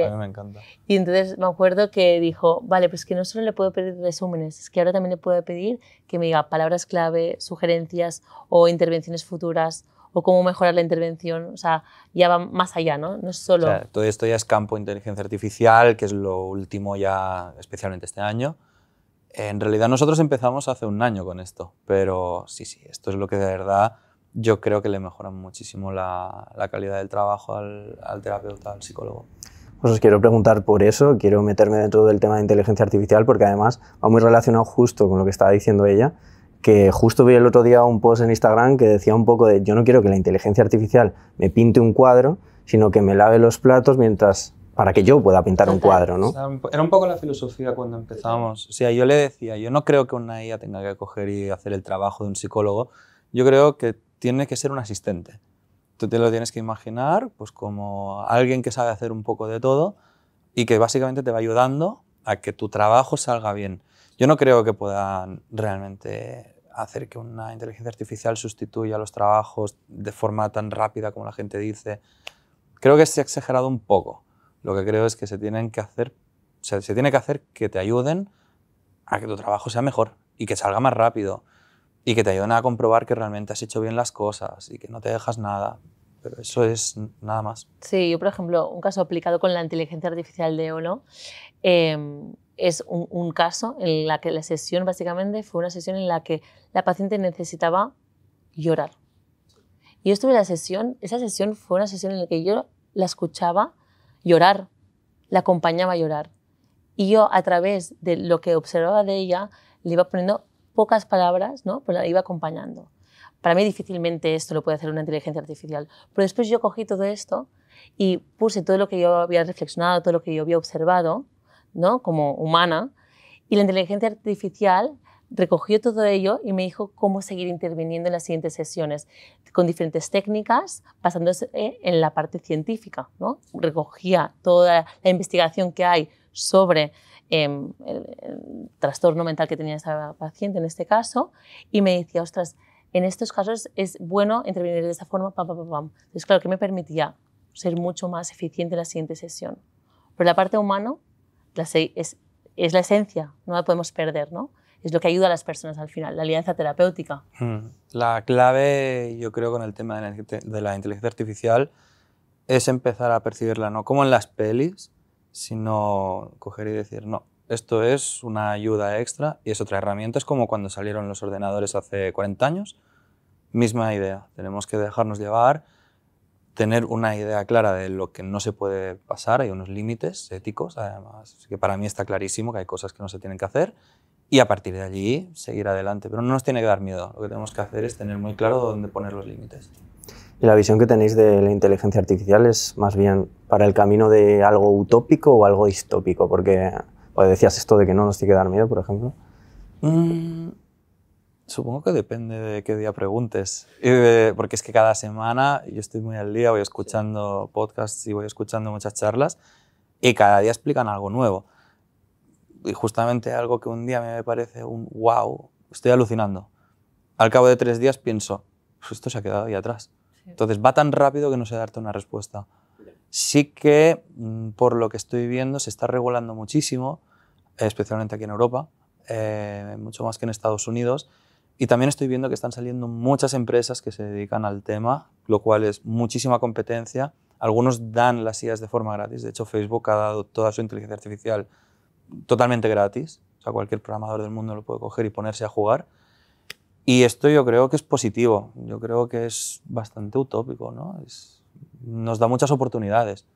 a mí me encanta. Y entonces me acuerdo que dijo, vale, pues que no solo le puedo pedir resúmenes, es que ahora también le puedo pedir que me diga palabras clave, sugerencias o intervenciones futuras o cómo mejorar la intervención, o sea, ya va más allá, ¿no? No es solo... todo esto ya es campo inteligencia artificial, que es lo último ya, especialmente este año, en realidad nosotros empezamos hace un año con esto, pero sí, sí, esto es lo que de verdad yo creo que le mejora muchísimo la, calidad del trabajo al, al terapeuta, al psicólogo. Pues os quiero preguntar por eso, quiero meterme dentro del tema de inteligencia artificial porque además va muy relacionado justo con lo que estaba diciendo ella, que justo vi el otro día un post en Instagram que decía un poco de yo no quiero que la inteligencia artificial me pinte un cuadro, sino que me lave los platos mientras para que yo pueda pintar un cuadro, ¿no? Era un poco la filosofía cuando empezamos. O sea, yo le decía, yo no creo que una IA tenga que coger y hacer el trabajo de un psicólogo. Yo creo que tiene que ser un asistente. Tú te lo tienes que imaginar pues como alguien que sabe hacer un poco de todo y que básicamente te va ayudando a que tu trabajo salga bien. Yo no creo que puedan realmente hacer que una inteligencia artificial sustituya los trabajos de forma tan rápida como la gente dice. Creo que se ha exagerado un poco lo que creo es que se tienen que hacer, se tiene que hacer que te ayuden a que tu trabajo sea mejor y que salga más rápido y que te ayuden a comprobar que realmente has hecho bien las cosas y que no te dejas nada. Pero eso es nada más. Sí, yo por ejemplo, un caso aplicado con la inteligencia artificial de ono em, es un, caso en la que la sesión básicamente fue una sesión en la que la paciente necesitaba llorar. Y yo estuve en la sesión, esa sesión fue una sesión en la que yo la escuchaba llorar, la acompañaba a llorar. Y yo a través de lo que observaba de ella le iba poniendo pocas palabras, ¿no? pero la iba acompañando. Para mí difícilmente esto lo puede hacer una inteligencia artificial. Pero después yo cogí todo esto y puse todo lo que yo había reflexionado, todo lo que yo había observado, ¿no? como humana, y la inteligencia artificial recogió todo ello y me dijo cómo seguir interviniendo en las siguientes sesiones, con diferentes técnicas, basándose en la parte científica. Recogía toda la investigación que hay sobre em, el, trastorno mental que tenía esa paciente en este caso y me decía, ostras, en estos casos es bueno intervenir de esta forma, pam, pam, pam. Entonces, claro, que me permitía ser mucho más eficiente en la siguiente sesión. Pero la parte humana es, es, la esencia, no la podemos perder, ¿no? es lo que ayuda a las personas al final, la alianza terapéutica. Mm. La clave, yo creo, con el tema de la inteligencia artificial es empezar a percibirla no como en las pelis, sino coger y decir, no, esto es una ayuda extra y es otra herramienta. Es como cuando salieron los ordenadores hace 40 años. Misma idea, tenemos que dejarnos llevar, tener una idea clara de lo que no se puede pasar, hay unos límites éticos, además, que para mí está clarísimo que hay cosas que no se tienen que hacer y a partir de allí seguir adelante. Pero no nos tiene que dar miedo. Lo que tenemos que hacer es tener muy claro dónde poner los límites. ¿Y la visión que tenéis de la inteligencia artificial es más bien para el camino de algo utópico o algo distópico? Porque pues, decías esto de que no nos tiene que dar miedo, por ejemplo. Mm, supongo que depende de qué día preguntes. porque es que cada semana yo estoy muy al día, voy escuchando podcasts y voy escuchando muchas charlas y cada día explican algo nuevo y justamente algo que un día me parece un wow, estoy alucinando. Al cabo de tres días pienso, pues esto se ha quedado ahí atrás. Entonces va tan rápido que no sé darte una respuesta. Sí que, mm, por lo que estoy viendo, se está regulando muchísimo, especialmente aquí en Europa, eh, mucho más que en Estados Unidos. Y también estoy viendo que están saliendo muchas empresas que se dedican al tema, lo cual es muchísima competencia. Algunos dan las ideas de forma gratis. De hecho, Facebook ha dado toda su inteligencia artificial totalmente gratis. O sea, cualquier programador del mundo lo puede coger y ponerse a jugar. Y esto yo creo que es positivo, yo creo que es bastante utópico, ¿no? nos da muchas oportunidades.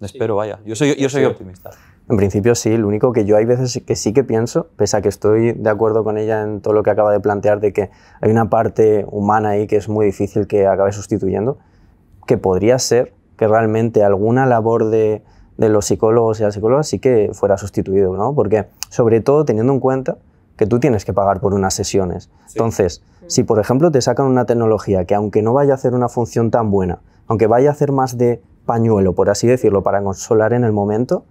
Espero, vaya. Yo soy, yo soy optimista. En principio sí, lo único que yo hay veces que sí que pienso, pese a que estoy de acuerdo con ella en todo lo que acaba de plantear, de que hay una parte humana ahí que es muy difícil que acabe sustituyendo, que podría ser que realmente alguna labor de, de los psicólogos y las psicólogas sí que fuera sustituido, ¿no? Porque, sobre todo teniendo en cuenta que tú tienes que pagar por unas sesiones. Entonces, si por ejemplo te sacan una tecnología que aunque no vaya a hacer una función tan buena, aunque vaya a hacer más de pañuelo, por así decirlo, para consolar en el momento,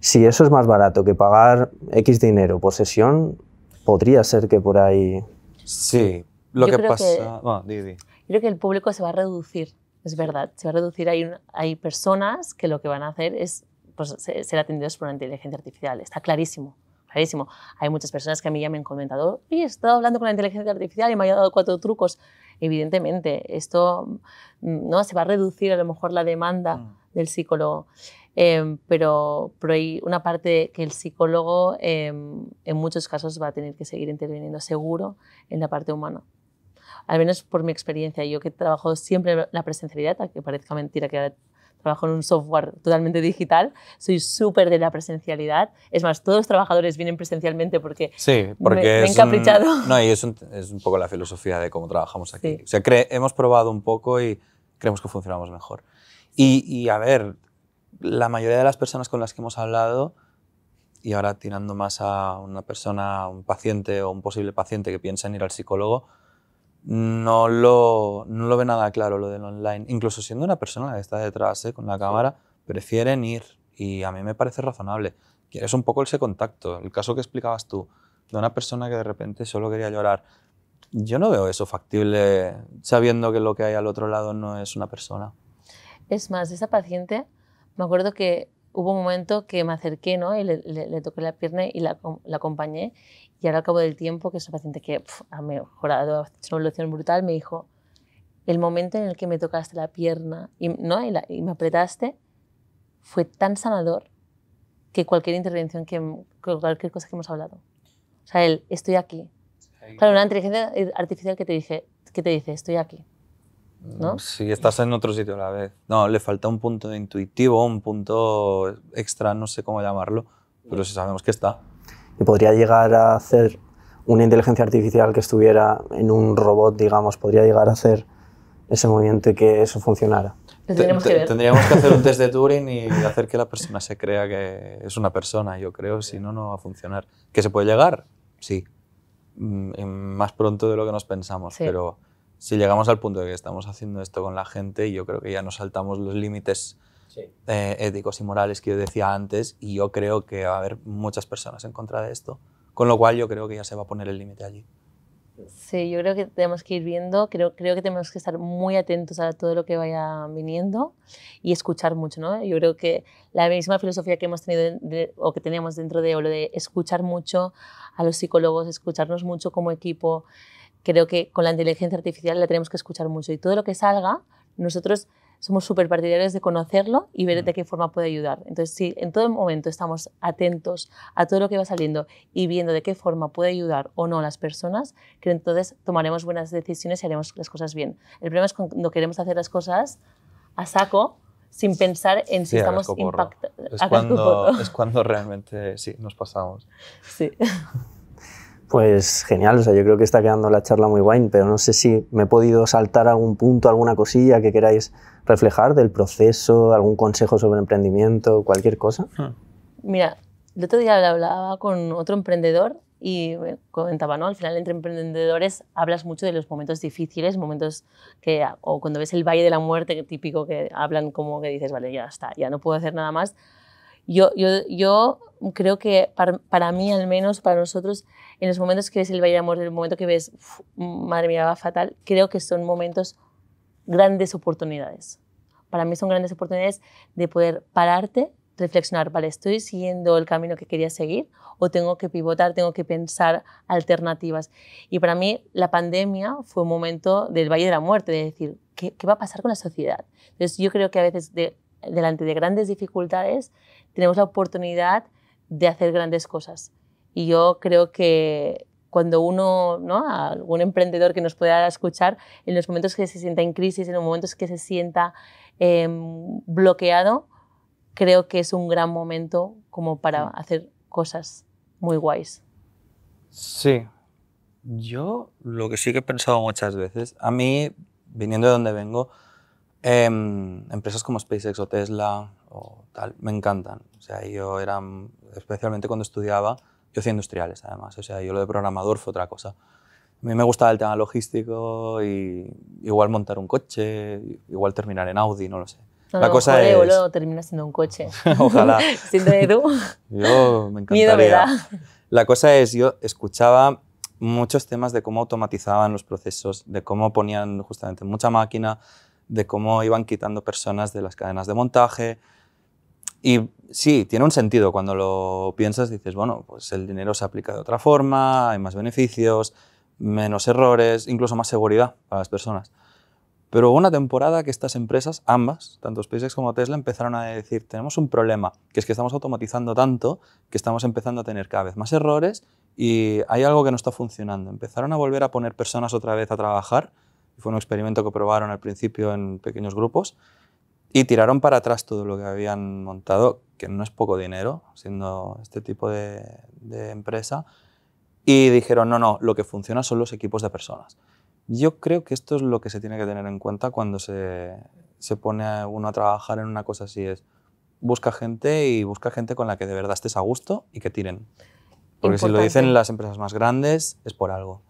si eso es más barato que pagar X dinero por sesión, podría ser que por ahí... Sí, lo que pasa... Que... Ah, creo que el público se va a reducir es verdad, se va a reducir. Hay, personas que lo que van a hacer es pues, ser atendidos por una inteligencia artificial. Está clarísimo, clarísimo. Hay muchas personas que a mí ya me han comentado, y he estado hablando con la inteligencia artificial y me ha dado cuatro trucos. Evidentemente, esto mm, no se va a reducir a lo mejor la demanda mm. del psicólogo. Em, pero, pero, hay una parte que el psicólogo em, en muchos casos va a tener que seguir interviniendo seguro en la parte humana al menos por mi experiencia, yo que trabajo siempre la presencialidad, que parezca mentira que trabajo en un software totalmente digital, soy súper de la presencialidad. Es más, todos los trabajadores vienen presencialmente porque, sí, porque me, he encaprichado. no, y es un, es un, poco la filosofía de cómo trabajamos aquí. O sea, hemos probado un poco y creemos que funcionamos mejor. y, a ver, la mayoría de las personas con las que hemos hablado, y ahora tirando más a una persona, un paciente o un posible paciente que piensa en ir al psicólogo, no lo, lo ve nada claro lo del online. Incluso siendo una persona que está detrás ¿eh? con la cámara, prefieren ir y a mí me parece razonable. Quieres un poco ese contacto, el caso que explicabas tú, de una persona que de repente solo quería llorar. Yo no veo eso factible sabiendo que lo que hay al otro lado no es una persona. Es más, esa paciente, me acuerdo que hubo un momento que me acerqué, ¿no? Y le, toqué la pierna y la, la acompañé. Y ahora al cabo del tiempo, que es un paciente que ha mejorado, ha hecho una evolución brutal, me dijo, el momento en el que me tocaste la pierna y, ¿no? y, me apretaste fue tan sanador que cualquier intervención, que, cualquier cosa que hemos hablado. O sea, el estoy aquí. Claro, una inteligencia artificial que te, dije, que te dice estoy aquí. ¿No? Mm, sí, estás en otro sitio a la vez. No, le falta un punto intuitivo, un punto extra, no sé cómo llamarlo, pero sí sabemos que está y podría llegar a hacer una inteligencia artificial que estuviera en un robot, digamos, podría llegar a hacer ese movimiento y que eso funcionara. Tendríamos que, hacer un test de [LAUGHS] Turing y hacer que la persona se crea que es una persona, yo creo, si no, no va a funcionar. ¿Que se puede llegar? Sí. Mm, más pronto de lo que nos pensamos, pero si llegamos al punto de que estamos haciendo esto con la gente, yo creo que ya nos saltamos los límites eh, éticos y morales que yo decía antes, y yo creo que va a haber muchas personas en contra de esto, con lo cual yo creo que ya se va a poner el límite allí. Sí, yo creo que tenemos que ir viendo, creo, creo que tenemos que estar muy atentos a todo lo que vaya viniendo y escuchar mucho, ¿no? Yo creo que la misma filosofía que hemos tenido o que teníamos dentro de lo de escuchar mucho a los psicólogos, escucharnos mucho como equipo, creo que con la inteligencia artificial la tenemos que escuchar mucho y todo lo que salga, nosotros somos súper partidarios de conocerlo y ver de qué forma puede ayudar. Entonces, si en todo momento estamos atentos a todo lo que va saliendo y viendo de qué forma puede ayudar o no a las personas, que entonces tomaremos buenas decisiones y haremos las cosas bien. El problema es cuando queremos hacer las cosas a saco sin pensar en si estamos impactando. Es cuando, [LAUGHS] es cuando realmente sí, nos pasamos. Sí. Pues genial, o sea, yo creo que está quedando la charla muy guay, pero no sé si me he podido saltar algún punto, alguna cosilla que queráis reflejar del proceso, algún consejo sobre emprendimiento, cualquier cosa? Ah. Mira, el otro día hablaba con otro emprendedor y comentaba, ¿no? Al final entre emprendedores hablas mucho de los momentos difíciles, momentos que, o cuando ves el valle de la muerte típico que hablan como que dices, vale, ya está, ya no puedo hacer nada más. Yo, yo, creo que para, para, mí al menos, para nosotros, en los momentos que ves el valle de la muerte, el momento que ves, madre mía, va fatal, creo que son momentos grandes oportunidades. Para mí son grandes oportunidades de poder pararte, reflexionar, vale, estoy siguiendo el camino que quería seguir o tengo que pivotar, tengo que pensar alternativas. Y para mí la pandemia fue un momento del valle de la muerte, de decir, ¿qué, va a pasar con la sociedad? Entonces yo creo que a veces de, delante de grandes dificultades tenemos la oportunidad de hacer grandes cosas. Y yo creo que cuando uno, ¿no? algún emprendedor que nos pueda escuchar, en los momentos que se sienta en crisis, en los momentos que se sienta em, bloqueado, creo que es un gran momento como para hacer cosas muy guays. Sí, yo lo que sí que he pensado muchas veces, a mí, viniendo de donde vengo, em, empresas como SpaceX o Tesla o tal, me encantan. O sea, yo era, especialmente cuando estudiaba, yo hacía industriales, además. O sea, yo lo de programador fue otra cosa. A mí me gustaba el tema logístico y igual montar un coche, igual terminar en Audi, no lo sé. la cosa joder, eh, es... boludo, terminas siendo un coche. [LAUGHS] Ojalá. [LAUGHS] Siendo de tú. Yo me encantaría. Miedo me La cosa es, yo escuchaba muchos temas de cómo automatizaban los procesos, de cómo ponían justamente mucha máquina, de cómo iban quitando personas de las cadenas de montaje, y sí, tiene un sentido. Cuando lo piensas, dices, bueno, pues el dinero se aplica de otra forma, hay más beneficios, menos errores, incluso más seguridad para las personas. Pero hubo una temporada que estas empresas, ambas, tanto SpaceX como Tesla, empezaron a decir, tenemos un problema, que es que estamos automatizando tanto que estamos empezando a tener cada vez más errores y hay algo que no está funcionando. Empezaron a volver a poner personas otra vez a trabajar. Fue un experimento que probaron al principio en pequeños grupos y tiraron para atrás todo lo que habían montado, que no es poco dinero, siendo este tipo de, empresa. Y dijeron, no, no, lo que funciona son los equipos de personas. Yo creo que esto es lo que se tiene que tener en cuenta cuando se, se pone uno a trabajar en una cosa así. Es busca gente y busca gente con la que de verdad estés a gusto y que tiren. Porque si lo dicen las empresas más grandes es por algo.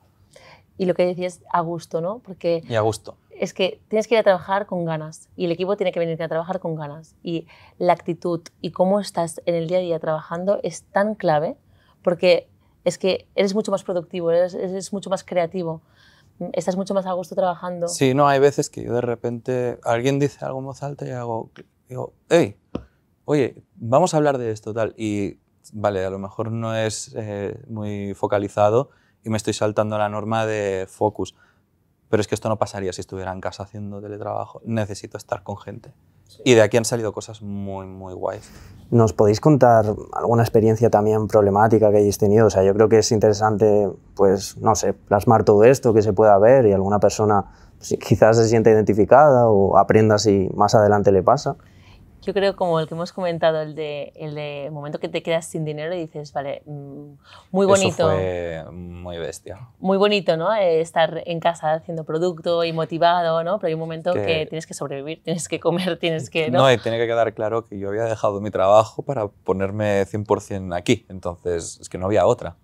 Y lo que decías, a gusto, ¿no? Porque y a gusto es que tienes que ir a trabajar con ganas y el equipo tiene que venir a trabajar con ganas. Y la actitud y cómo estás en el día a día trabajando es tan clave porque es que eres mucho más productivo, eres, mucho más creativo, estás mucho más a gusto trabajando. Sí, no, hay veces que yo de repente alguien dice algo en voz alta y hago, digo, hey, oye, vamos a hablar de esto, tal. Y vale, a lo mejor no es eh, muy focalizado y me estoy saltando la norma de focus pero es que esto no pasaría si estuviera en casa haciendo teletrabajo. Necesito estar con gente. Y de aquí han salido cosas muy, muy guays. ¿Nos podéis contar alguna experiencia también problemática que hayáis tenido? O sea, yo creo que es interesante, pues, no sé, plasmar todo esto que se pueda ver y alguna persona pues, quizás se sienta identificada o aprenda si más adelante le pasa yo creo como el que hemos comentado, el de, el de momento que te quedas sin dinero y dices, vale, mm, muy bonito. Eso fue muy bestia. Muy bonito, ¿no? Eh, estar en casa haciendo producto y motivado, ¿no? Pero hay un momento que, tienes que sobrevivir, tienes que comer, tienes que... ¿no? ¿no? y tiene que quedar claro que yo había dejado mi trabajo para ponerme 100% aquí, entonces es que no había otra.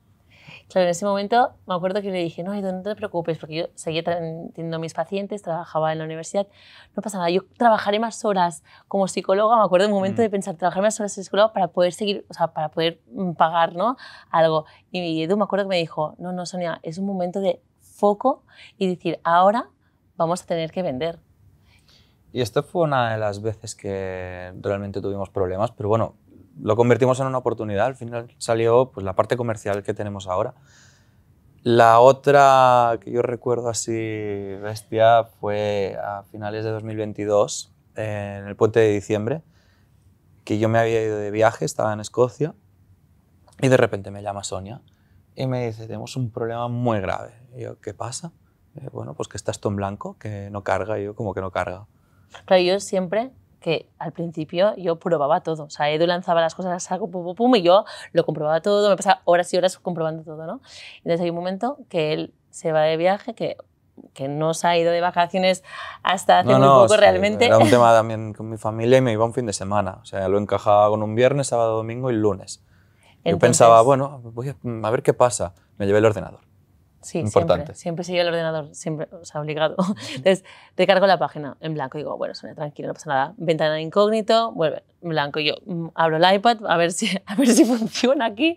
Claro, en ese momento me acuerdo que le dije, no, no te preocupes, porque yo seguía teniendo mis pacientes, trabajaba en la universidad, no pasa nada, yo trabajaré más horas como psicóloga, me acuerdo el momento mm. de pensar, trabajar más horas como psicóloga para poder seguir, o sea, para poder mm, pagar, ¿no? Algo. Y Edu me acuerdo que me dijo, no, no, Sonia, es un momento de foco y decir, ahora vamos a tener que vender. Y esta fue una de las veces que realmente tuvimos problemas, pero bueno, lo convertimos en una oportunidad. Al final salió pues, la parte comercial que tenemos ahora. La otra que yo recuerdo así bestia fue a finales de 2022, en el puente de diciembre, que yo me había ido de viaje, estaba en Escocia, y de repente me llama Sonia y me dice, tenemos un problema muy grave. yo, ¿qué pasa? Eh, bueno, pues que estás esto en blanco, que no carga. Y yo, como que no carga? Claro, yo siempre que al principio yo probaba todo. O sea, Edu lanzaba las cosas a saco, pum, pum, y yo lo comprobaba todo, me pasaba horas y horas comprobando todo, ¿no? Entonces hay un momento que él se va de viaje, que que no se ha ido de vacaciones hasta hace muy poco realmente. Era un tema [LAUGHS] también con mi familia y me iba un fin de semana. O sea, lo encajaba con un viernes, sábado, domingo y lunes. y Yo pensaba, bueno, voy a, ver qué pasa. Me llevé el ordenador. Sí, Importante. siempre. Siempre sigue el ordenador, siempre, os ha obligado. [LAUGHS] Entonces, te cargo la página en blanco y digo, bueno, suena tranquilo, no pasa nada. Ventana de incógnito, vuelve en blanco. Y yo mm, abro el iPad a ver si, [LAUGHS] a ver si funciona aquí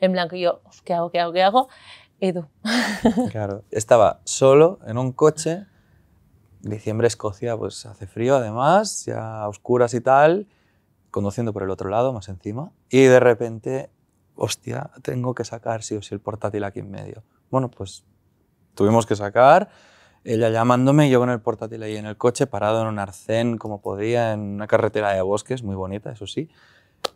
en blanco. Y yo, ¿qué hago, qué hago, qué hago? Y [LAUGHS] Claro, estaba solo en un coche. Diciembre, Escocia, pues hace frío además, ya oscuras y tal, conduciendo por el otro lado, más encima. Y de repente, hostia, tengo que sacar sí o sí el portátil aquí en medio bueno, pues tuvimos que sacar, ella llamándome yo con el portátil ahí en el coche, parado en un arcén como podía, en una carretera de bosques, muy bonita, eso sí.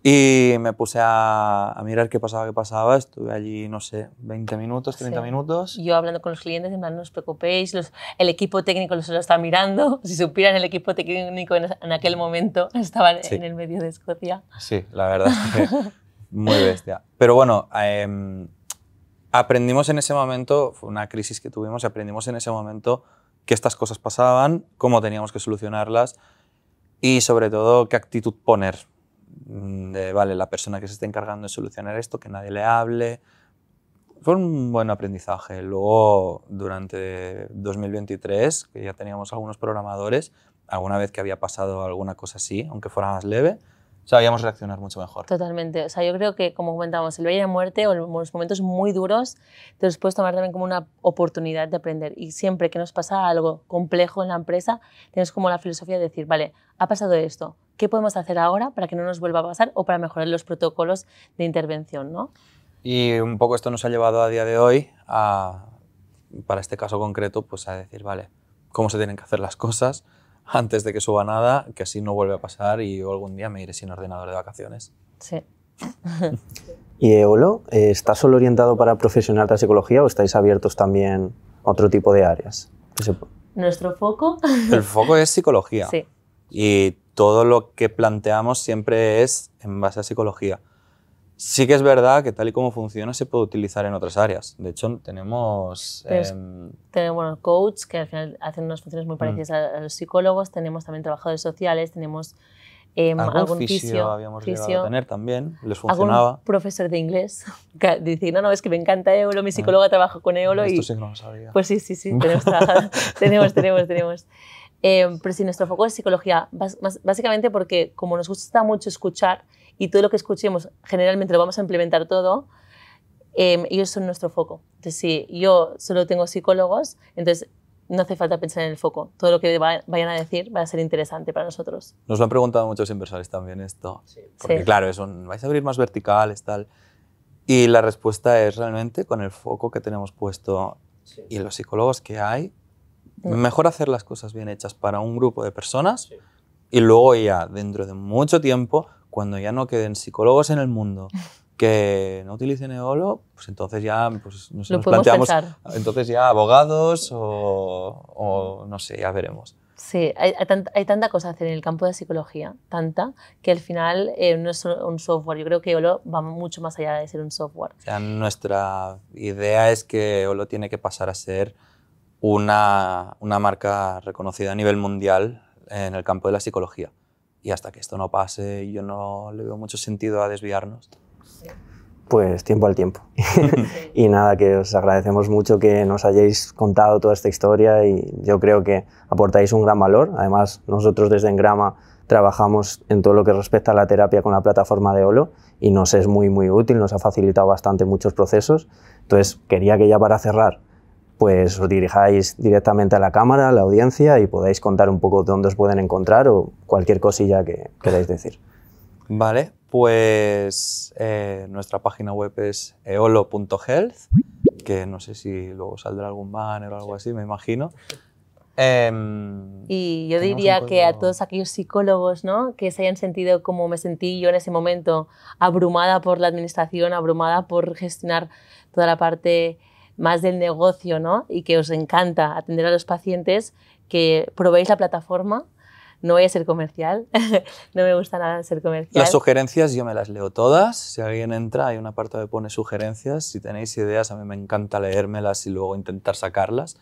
Y me puse a, mirar qué pasaba, qué pasaba. Estuve allí, no sé, 20 minutos, 30 minutos. Yo hablando con los clientes, en no os preocupéis, el equipo técnico los está mirando. [LAUGHS] Si supieran el equipo técnico en, aquel momento, [LAUGHS] estaba en el medio de Escocia. Sí, la verdad [LAUGHS] muy bestia. Pero bueno, eh, aprendimos en ese momento, fue una crisis que tuvimos, aprendimos en ese momento que estas cosas pasaban, cómo teníamos que solucionarlas y sobre todo qué actitud poner. Mm, de, vale, la persona que se está encargando de solucionar esto, que nadie le hable. Fue un buen aprendizaje. Luego, durante 2023, que ya teníamos algunos programadores, alguna vez que había pasado alguna cosa así, aunque fuera más leve, sabíamos reaccionar mucho mejor. Totalmente. O sea, yo creo que, como comentábamos, el Valle de Muerte o los momentos muy duros te los puedes tomar también como una oportunidad de aprender. Y siempre que nos pasa algo complejo en la empresa, tienes como la filosofía de decir, vale, ha pasado esto, ¿qué podemos hacer ahora para que no nos vuelva a pasar o para mejorar los protocolos de intervención? ¿no? Y un poco esto nos ha llevado a día de hoy, para este caso concreto, pues a decir, vale, cómo se tienen que hacer las cosas, antes de que suba nada, que así no vuelve a pasar y yo algún día me iré sin ordenador de vacaciones. Sí. [LAUGHS] ¿Y EOLO está solo orientado para profesionales de psicología o estáis abiertos también a otro tipo de áreas? ¿Nuestro foco? [LAUGHS] El foco es psicología. Sí. Y todo lo que planteamos siempre es en base a psicología. Sí que es verdad que tal y como funciona se puede utilizar en otras áreas. De hecho, tenemos... Em, tenemos bueno, coach, que al final hacen unas funciones muy mm. parecidas a, los psicólogos, tenemos también trabajadores sociales, tenemos em, algún, algún fisio, habíamos llegado a tener también, les funcionaba. Algún profesor de inglés [LAUGHS] que no, no, es que me encanta EOLO, mi ah. psicóloga trabaja con EOLO. Esto sí que no lo sabía. Pues sí, sí, sí, [LAUGHS] tenemos, tenemos, tenemos, tenemos. pero sí, nuestro foco es psicología, básicamente porque como nos gusta mucho escuchar, y todo lo que escuchemos generalmente lo vamos a implementar todo, ellos em, son nuestro foco. Entonces, si yo solo tengo psicólogos, entonces no hace falta pensar en el foco. Todo lo que vayan a decir va a ser interesante para nosotros. Nos lo han preguntado muchos inversores también esto. Porque claro, es vais a abrir más verticales, tal. Y la respuesta es realmente con el foco que tenemos puesto y los psicólogos que hay, mejor hacer las cosas bien hechas para un grupo de personas y luego ya dentro de mucho tiempo cuando ya no queden psicólogos en el mundo [LAUGHS] que no utilicen EOLO, pues entonces ya pues, nos, nos planteamos entonces ya abogados o, no sé, ya veremos. Sí, hay, tanta cosa hacer en el campo de psicología, tanta, que al final eh, no es un software. Yo creo que EOLO va mucho más allá de ser un software. nuestra idea es que EOLO tiene que pasar a ser una marca reconocida a nivel mundial en el campo de la psicología y hasta que esto no pase, yo no le veo mucho sentido a desviarnos. Pues tiempo al tiempo. [LAUGHS] [LAUGHS] y nada, que os agradecemos mucho que nos hayáis contado toda esta historia y yo creo que aportáis un gran valor. Además, nosotros desde Engrama trabajamos en todo lo que respecta a la terapia con la plataforma de Olo y nos es muy, muy útil, nos ha facilitado bastante muchos procesos. Entonces, quería que ya para cerrar pues os dirijáis directamente a la cámara, a la audiencia y podáis contar un poco dónde os pueden encontrar o cualquier cosilla que queráis [LAUGHS] decir. Vale, pues eh, nuestra página web es eolo.health, que no sé si luego saldrá algún banner o algo así, me imagino. Em, y yo diría que a todos aquellos psicólogos ¿no? que se hayan sentido como me sentí yo en ese momento, abrumada por la administración, abrumada por gestionar toda la parte más del negocio ¿no? y que os encanta atender a los pacientes, que probéis la plataforma. No voy a ser comercial, [LAUGHS] no me gusta nada ser comercial. Las sugerencias yo me las leo todas. Si alguien entra, hay una parte donde pone sugerencias. Si tenéis ideas, a mí me encanta leérmelas y luego intentar sacarlas.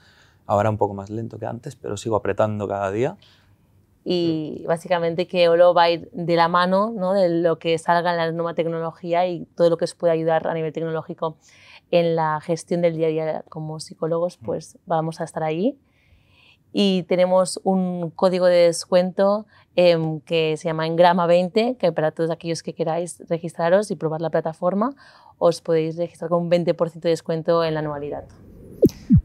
Ahora un poco más lento que antes, pero sigo apretando cada día y básicamente que Olo va a ir de la mano ¿no? de lo que salga en la nueva tecnología y todo lo que os puede ayudar a nivel tecnológico en la gestión del día a día como psicólogos, mm. pues vamos a estar ahí. Y tenemos un código de descuento em, que se llama Engrama 20, que para todos aquellos que queráis registraros y probar la plataforma, os podéis registrar con un 20% de descuento en la anualidad.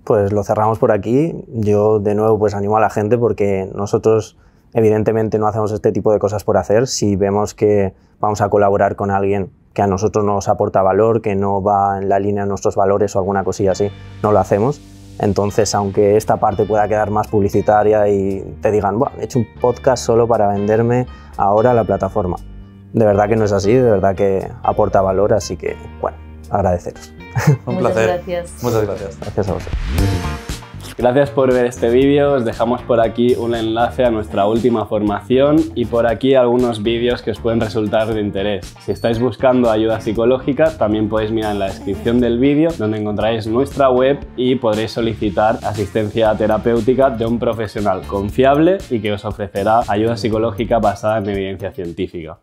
Pues lo cerramos por aquí. Yo de nuevo pues animo a la gente porque nosotros evidentemente no hacemos este tipo de cosas por hacer. Si vemos que vamos a colaborar con alguien que a nosotros nos aporta valor, que no va en la línea de nuestros valores o alguna cosilla así, no lo hacemos. Entonces, aunque esta parte pueda quedar más publicitaria y te digan, bueno, he hecho un podcast solo para venderme ahora la plataforma. De verdad que no es así, de verdad que aporta valor, así que, bueno, agradeceros. un placer. Muchas gracias. Gracias a vosotros. Gracias por ver este vídeo, os dejamos por aquí un enlace a nuestra última formación y por aquí algunos vídeos que os pueden resultar de interés. Si estáis buscando ayuda psicológica, también podéis mirar en la descripción del vídeo donde encontráis nuestra web y podréis solicitar asistencia terapéutica de un profesional confiable y que os ofrecerá ayuda psicológica basada en evidencia científica.